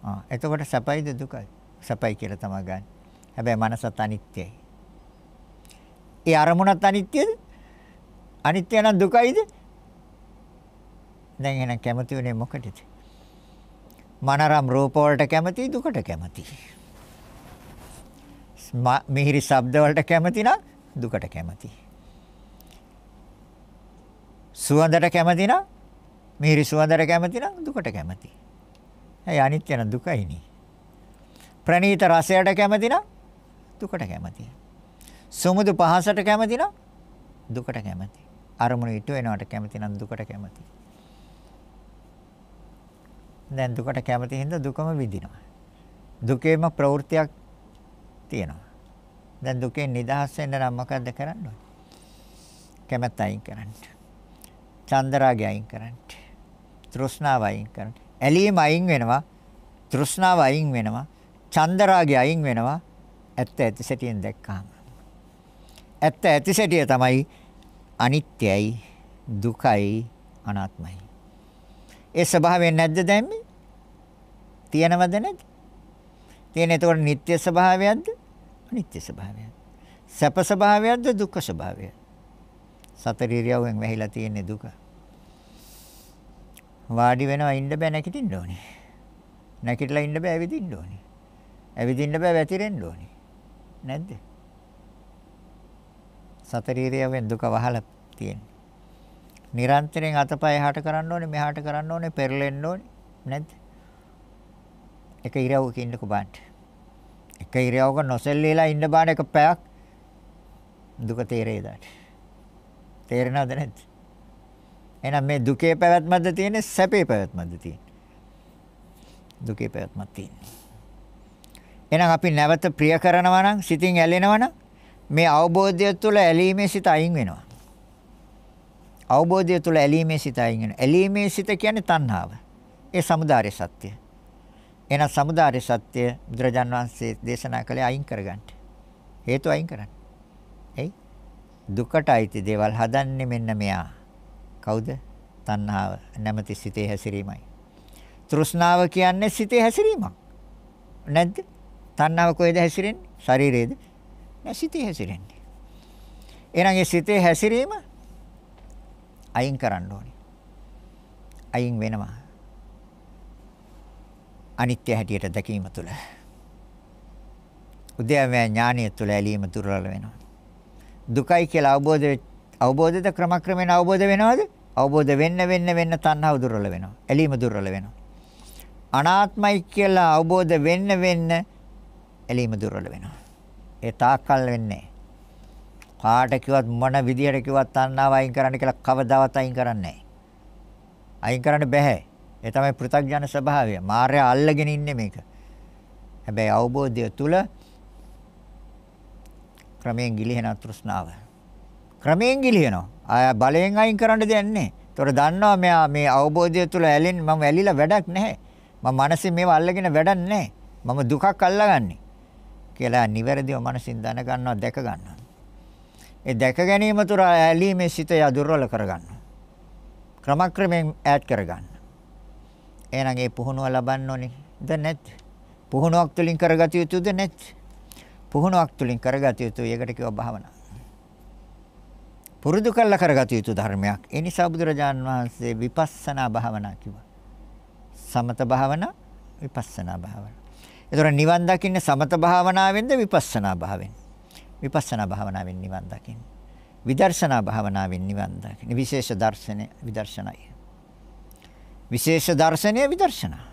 ආ එතකොට සැපයිද දුකයි? සැපයි කියලා තමයි ගන්න. හැබැයි මනසත් අනිත්‍යයි. ඒ අරමුණත් අනිත්‍යද? අනිත්‍ය නම් දුකයිද? දැන් එහෙනම් කැමති වෙන්නේ මොකටද? මනරම් රූප වලට කැමති දුකට කැමති. මිහිරි ශබ්ද වලට කැමති නම් දුකට කැමති. සුවඳට කැමති නම් මිහිරි සුවඳට කැමති නම් දුකට කැමති. ඇයි අනිත් යන දුකයිනේ. ප්‍රණීත රසයට කැමති නම් දුකට කැමති. සුමුදු පහසට කැමති නම් දුකට කැමති. අරමුණු ඊට වෙනවට කැමති නම් දුකට කැමති. දැන් දුකට කැමති හින්දා දුකම විඳිනවා. දුකේම ප්‍රවෘත්තියක් තියෙනවා. දැන් දුකෙන් නිදහස් වෙන්න නම් මොකද්ද කරන්න ඕනේ? කැමැත්ත අයින් කරන්න. චන්දරාගය අයින් කරන්න. තෘෂ්ණාව අයින් කරන්න. ඇලීම අයින් වෙනවා. තෘෂ්ණාව අයින් වෙනවා. චන්දරාගය අයින් වෙනවා. ඇත්ත ඇති සැටියෙන් දැක්කහම. ඇත්ත ඇති සැටිය තමයි අනිත්‍යයි, දුකයි, අනාත්මයි. ඒ ස්වභාවයෙන් නැද්ද දැම්මේ? තියෙනවද නැද්ද? තියෙන එතකොට නিত্য ස්වභාවයක්ද? අනිත්‍ය ස්වභාවයක්ද? සැප ස්වභාවයක්ද දුක් ස්වභාවයක්ද? සතර ඉරියව්වෙන් වැහිලා තියෙන දුක. වාඩි වෙනවා ඉන්න බෑ නැගිටින්න ඕනේ. නැගිටලා ඉන්න බෑ ඇවිදින්න ඕනේ. ඇවිදින්න බෑ වැතිරෙන්න ඕනේ. නැද්ද? සතර ඉරියව්වෙන් දුක වහලා තියෙන්නේ. නිරන්තරයෙන් අතපය එහාට කරන්න ඕනේ මෙහාට කරන්න ඕනේ පෙරලෙන්න ඕනේ නේද? එක ඉරව්වක ඉන්නකෝ බාන්න. එක ඉරව්වක නොසෙල්ලීලා ඉන්න බාන එක පැයක් දුක තේරෙයිද? තේරෙනවද නැද්ද? එහෙනම් මේ දුකේ පැවැත්මක්ද තියෙන්නේ සැපේ පැවැත්මක්ද තියෙන්නේ? දුකේ පැවැත්මක් තියෙන්නේ. එහෙනම් අපි නැවත ප්‍රිය කරනවා නම් සිතින් ඇලෙනවා නම් මේ අවබෝධය තුළ ඇලීමේ සිත අයින් වෙනවා. අවබෝධය තුළ ඇලීමේ සිත අයින් වෙනවා. ඇලීමේ සිත කියන්නේ තණ්හාව. ඒ samudāre සත්‍ය. එහෙනම් samudāre සත්‍ය බුදුරජාන් වහන්සේ දේශනා කළේ අයින් කරගන්න. හේතු අයින් කරන්න. එයි දුකට අයිති දේවල් හදන්නේ මෙන්න මෙයා. කවුද? තණ්හාව නැමැති සිතේ හැසිරීමයි. තෘෂ්ණාව කියන්නේ සිතේ හැසිරීමක්. නැද්ද? තණ්හාව කොහෙද හැසිරෙන්නේ? ශරීරයේද? නැසිතේ හැසිරෙන්නේ. එහෙනම් ඒ සිතේ හැසිරීම අයින් කරන්න ඕනේ. අයින් වෙනවා. අනිත්‍ය හැටියට දැකීම තුළ. උද්‍යමය ඥානය තුළ ඇලීම දුර්වල වෙනවා. දුකයි කියලා අවබෝධ අවබෝධද ක්‍රමක්‍රමයෙන් අවබෝධ වෙනවද? අවබෝධ වෙන්න වෙන්න වෙන්න තණ්හාව දුර්වල වෙනවා. ඇලීම දුර්වල වෙනවා. අනාත්මයි කියලා අවබෝධ වෙන්න වෙන්න ඇලීම දුර්වල වෙනවා. ඒ තාක්කල් වෙන්නේ කාට කිව්වත් මොන විදියට කිව්වත් තණ්හාව අයින් කරන්න කියලා කවදාවත් අයින් කරන්නේ නැහැ. අයින් කරන්න බෑ. ඒ තමයි පෘථග්ජන ස්වභාවය. මායя අල්ලගෙන ඉන්නේ මේක. හැබැයි අවබෝධය තුල ක්‍රමයෙන් ගිලිහෙන තෘෂ්ණාව. ක්‍රමයෙන් ගිලිහෙනවා. ආය බලයෙන් අයින් කරන්න දෙයක් නැහැ. ඒතොර දන්නවා මෙයා මේ අවබෝධය තුල ඇලෙන් මම ඇලිලා වැඩක් නැහැ. මම මනසේ මේව අල්ලගෙන වැඩක් නැහැ. මම දුකක් අල්ලගන්නේ. කියලා නිවැරදිව මනසින් දැනගන්නවා දැක ගන්නවා. ඒ දැක ගැනීම තුර ඇලීමේ සිත යදුර්වල කරගන්න. ක්‍රමක්‍රමයෙන් ඈඩ් කරගන්න. එහෙනම් ඒ පුහුණුව ලබන්න ඕනේ. ද නැත්. පුහුණුවක් තුලින් කරගත යුතුද නැත්. පුහුණුවක් තුලින් කරගත යුතුයි. ඒකට කියව භාවනා. පුරුදු කළා කරගත යුතු ධර්මයක්. ඒ නිසා බුදුරජාන් වහන්සේ විපස්සනා භාවනා කිව්වා. සමත භාවනා, විපස්සනා භාවනා. ඒතර නිවන් දකින්න සමත භාවනාවෙන්ද විපස්සනා භාවෙන්ද? විපස්සනා භාවනාවෙන් නිවන් දකින්න. විදර්ශනා භාවනාවෙන් නිවන් දකින්න. විශේෂ දර්ශනය විදර්ශනයි. විශේෂ දර්ශනය විදර්ශනා.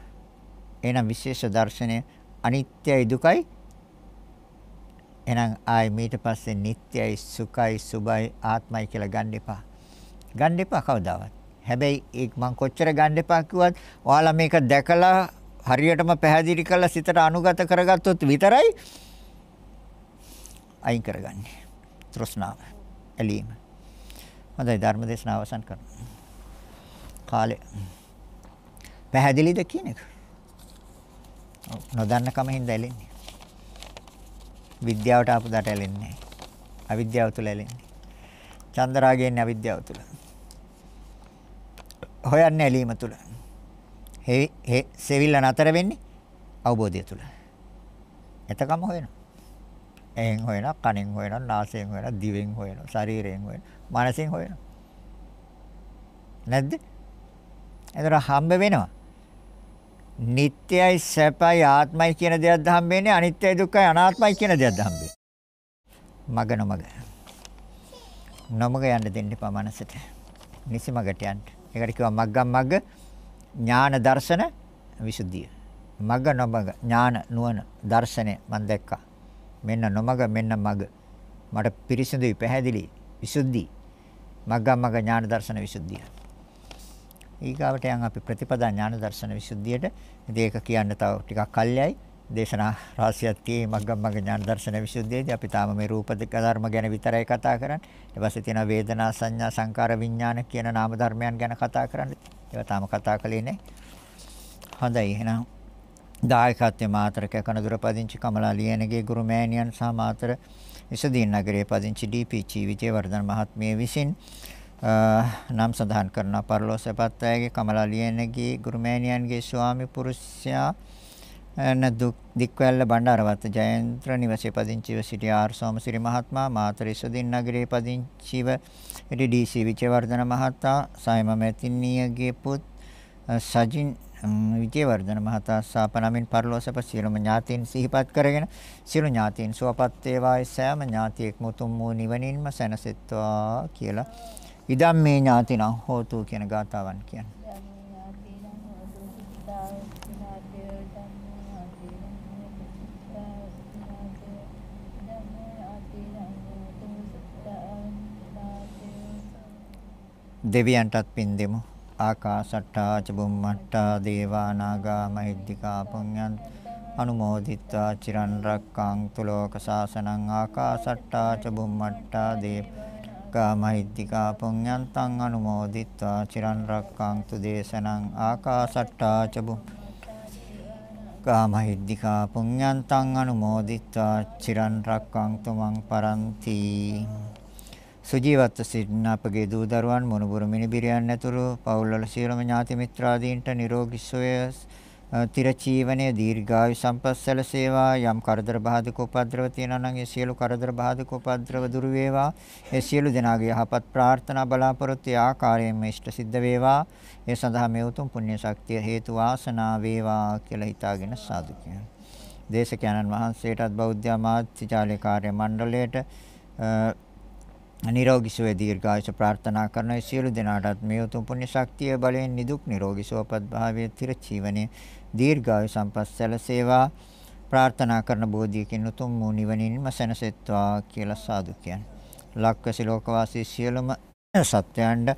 එහෙනම් විශේෂ දර්ශනය අනිත්‍යයි දුකයි එහෙනම් ආයි මීට පස්සේ නිට්යයි සුඛයි සුභයි ආත්මයි කියලා ගන්න එපා. ගන්න එපා කවදාවත්. හැබැයි ඒක මම කොච්චර ගන්න එපා කිව්වත් ඔයාලා මේක දැකලා හරියටම පැහැදිලි කරලා සිතට අනුගත කරගත්තොත් විතරයි අයින් කරගන්නේ. තෘෂ්ණාව, ඇලීම. හොඳයි ධර්ම දේශනාව අවසන් කරනවා. කාලේ පැහැදිලිද කියන එක? නොදන්නකම හින්දා ඇලෙන්නේ. විද්‍යාවට ආපු දඩ ඇලෙන්නේ. අවිද්‍යාව තුල ඇලෙන්නේ. චන්දරාගයෙන් අවිද්‍යාව තුල. හොයන්නේ ඇලීම තුල. හේ සෙවිල්ල නතර වෙන්නේ අවබෝධය තුල. එතකම හොයනවා. ඇහෙන් හොයනවා, කනෙන් හොයනවා, නාසයෙන් හොයනවා, දිවෙන් හොයනවා, ශරීරයෙන් හොයනවා, මනසෙන් හොයනවා. නැද්ද? ඒතර හම්බ වෙනවා. නිට්ටයයි සැපයි ආත්මයි කියන දෙයක්ද හම්බෙන්නේ අනිත්‍යයි දුක්ඛයි අනාත්මයි කියන දෙයක්ද හම්බෙන්නේ. මග නොමග. නොමග යන්න දෙන්න එපා මනසට. නිසි මගට යන්න. ඒකට කියවා මග්ගම් මග්ග ඥාන දර්ශන විසුද්ධිය. මග්ග නොමග ඥාන නුවණ දර්ශනය මම දැක්කා. මෙන්න නොමග මෙන්න මග මට පිරිසිදුයි පැහැදිලි විසුද්ධි මග්ගා මග ඥාන දර්ශන විසුද්ධිය. ඊගාවට යන් අපි ප්‍රතිපදා ඥාන දර්ශන විසුද්ධියට ඉතින් ඒක කියන්න තව ටිකක් කල්යයි දේශනා රාශියක් තියෙයි මග්ගමග්ග ඥාන දර්ශන විසුද්ධියේදී අපි තාම මේ රූප දෙක ධර්ම ගැන විතරයි කතා කරන්නේ. ඊට පස්සේ තියෙනවා වේදනා සංඥා සංකාර විඥාන කියන නාම ධර්මයන් ගැන කතා කරන්නේ. ඒවා තාම කතා කළේ නැහැ. හොඳයි එහෙනම් දායකත්වයේ මාතරක කනදුර පදිංචි කමලා ලියනගේ ගුරු මෑණියන් සහ මාතර ඉසදීන් නගරයේ පදිංචි ඩී.පී.චී. විජේවර්ධන මහත්මිය විසින් නම් සඳහන් කරන පරලෝසපත් අයගේ කමලා ලියනගේ ගුරු මෑණියන්ගේ ස්වාමි පුරුෂයා නදුක් දික්වැල්ල බණ්ඩාරවත්ත ජයන්ත්‍ර නිවසේ පදිංචිව සිටි ආර් සෝමසිරි මහත්මයා මාතර ඉසදීන් නගරයේ පදිංචිව ඩී.ඩී.සී. විජේවර්ධන මහතා සයම මැතිනියගේ පුත් සජින් විජේවර්ධන මහතා සාපනමින් පරිලෝසප සියලුම ඥාතීන් සිහිපත් කරගෙන සියලු ඥාතීන් සුවපත් වේවායි සෑම ඥාතියෙක්ම උතුම් වූ නිවනින්ම සැනසෙත්වා කියලා ඉදම් මේ ඥාතිනම් හෝතු කියන ගාතාවන් කියන්නේ. දෙවියන්ටත් පින් දෙමු. ආකාශට්ටා ච බුම්මට්ටා දේවා නාග මහිද්దికා පුඤ්ඤං අනුමෝදිත්වා චිරන් රැක්කාං තුලෝක සාසනං ආකාශට්ටා ච බුම්මට්ටා දේවා මහිද්దికා පුඤ්ඤං තං අනුමෝදිත්වා චිරන් රැක්කාං තු දේශනං ආකාශට්ටා ච බුම්මහිද්దికා පුඤ්ඤං තං අනුමෝදිත්වා චිරන් රැක්කාං තුමන් පරන්ති සුජීවත්ව සිටින අපගේ දූ දරුවන් මොනුබුරු මිනිබිරියන් ඇතුළු පවුල්වල සියලුම ඥාති මිත්‍රාදීන්ට නිරෝගී සුවය තිරචීවනයේ දීර්ඝායු සම්පස්සල සේවා යම් කරදර බාධක උපද්‍රව තියෙනවා නම් ඒ සියලු කරදර බාධක උපද්‍රව දුරු වේවා ඒ සියලු දෙනාගේ යහපත් ප්‍රාර්ථනා බලාපොරොත්තු ආකාරයෙන්ම ඉෂ්ට සිද්ධ වේවා ඒ සඳහා මේ උතුම් පුණ්‍ය ශක්තිය හේතු වාසනා වේවා කියලා හිතාගෙන සාදු කියනවා දේශකයන්න් වහන්සේටත් බෞද්ධ මාත්‍චාලේ කාර්ය මණ්ඩලයට නිරෝගී සුවය දීර්ඝායුෂ ප්‍රාර්ථනා කරන සියලු දෙනාටත් මේ උතුම් පුණ්‍ය ශක්තිය බලයෙන් නිදුක් නිරෝගී සුවපත් භාවයේ තිර ජීවනයේ දීර්ඝායු සම්පත් සැලසේවා ප්‍රාර්ථනා කරන බෝධියකින් උතුම් වූ නිවනින්ම සැනසෙත්වා කියලා සාදු කියන. ලක්වැසි ලෝකවාසී සියලුම සත්‍යයන්ට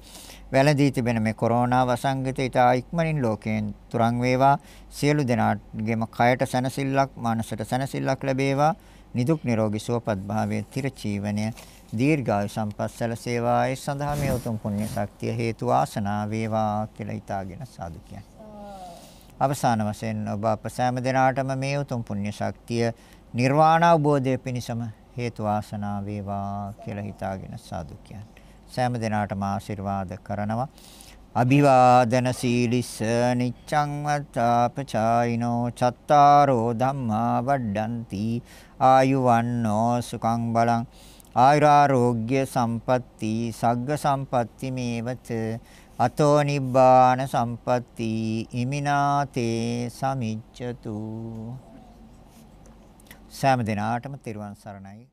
වැළඳී තිබෙන මේ කොරෝනා වසංගතය ඉතා ඉක්මනින් ලෝකයෙන් තුරන් වේවා සියලු දෙනාගේම කයට සැනසෙල්ලක් මානසට සැනසෙල්ලක් ලැබේවා නිදුක් නිරෝගී සුවපත් භාවයේ තිර ජීවනයේ දීර්ඝායු සම්පස්සල සේවාය සඳහා මේ උතුම් පුණ්‍ය ශක්තිය හේතු ආසනා වේවා කියලා හිතාගෙන සාදු කියන්නේ. අවසාන වශයෙන් ඔබ අප සෑම දිනාටම මේ උතුම් පුණ්‍ය ශක්තිය නිර්වාණ අවබෝධය පිණිසම හේතු ආසනා වේවා කියලා හිතාගෙන සාදු කියන්නේ. සෑම දිනාටම ආශිර්වාද කරනවා. අභිවාදන සීලිස නිච්ඡං වත්තාපචායිනෝ චත්තාරෝ ධම්මා වඩ්ඩಂತಿ ආයු වන්නෝ සුඛං බලං ආයුරාෝග්‍ය සම්පatti සග්ග සම්පatti මේවච අතෝ නිබ්බාන සම්පatti ඉමිනාතේ සමිච්ඡතු සෑම දිනාටම තිරුවන් සරණයි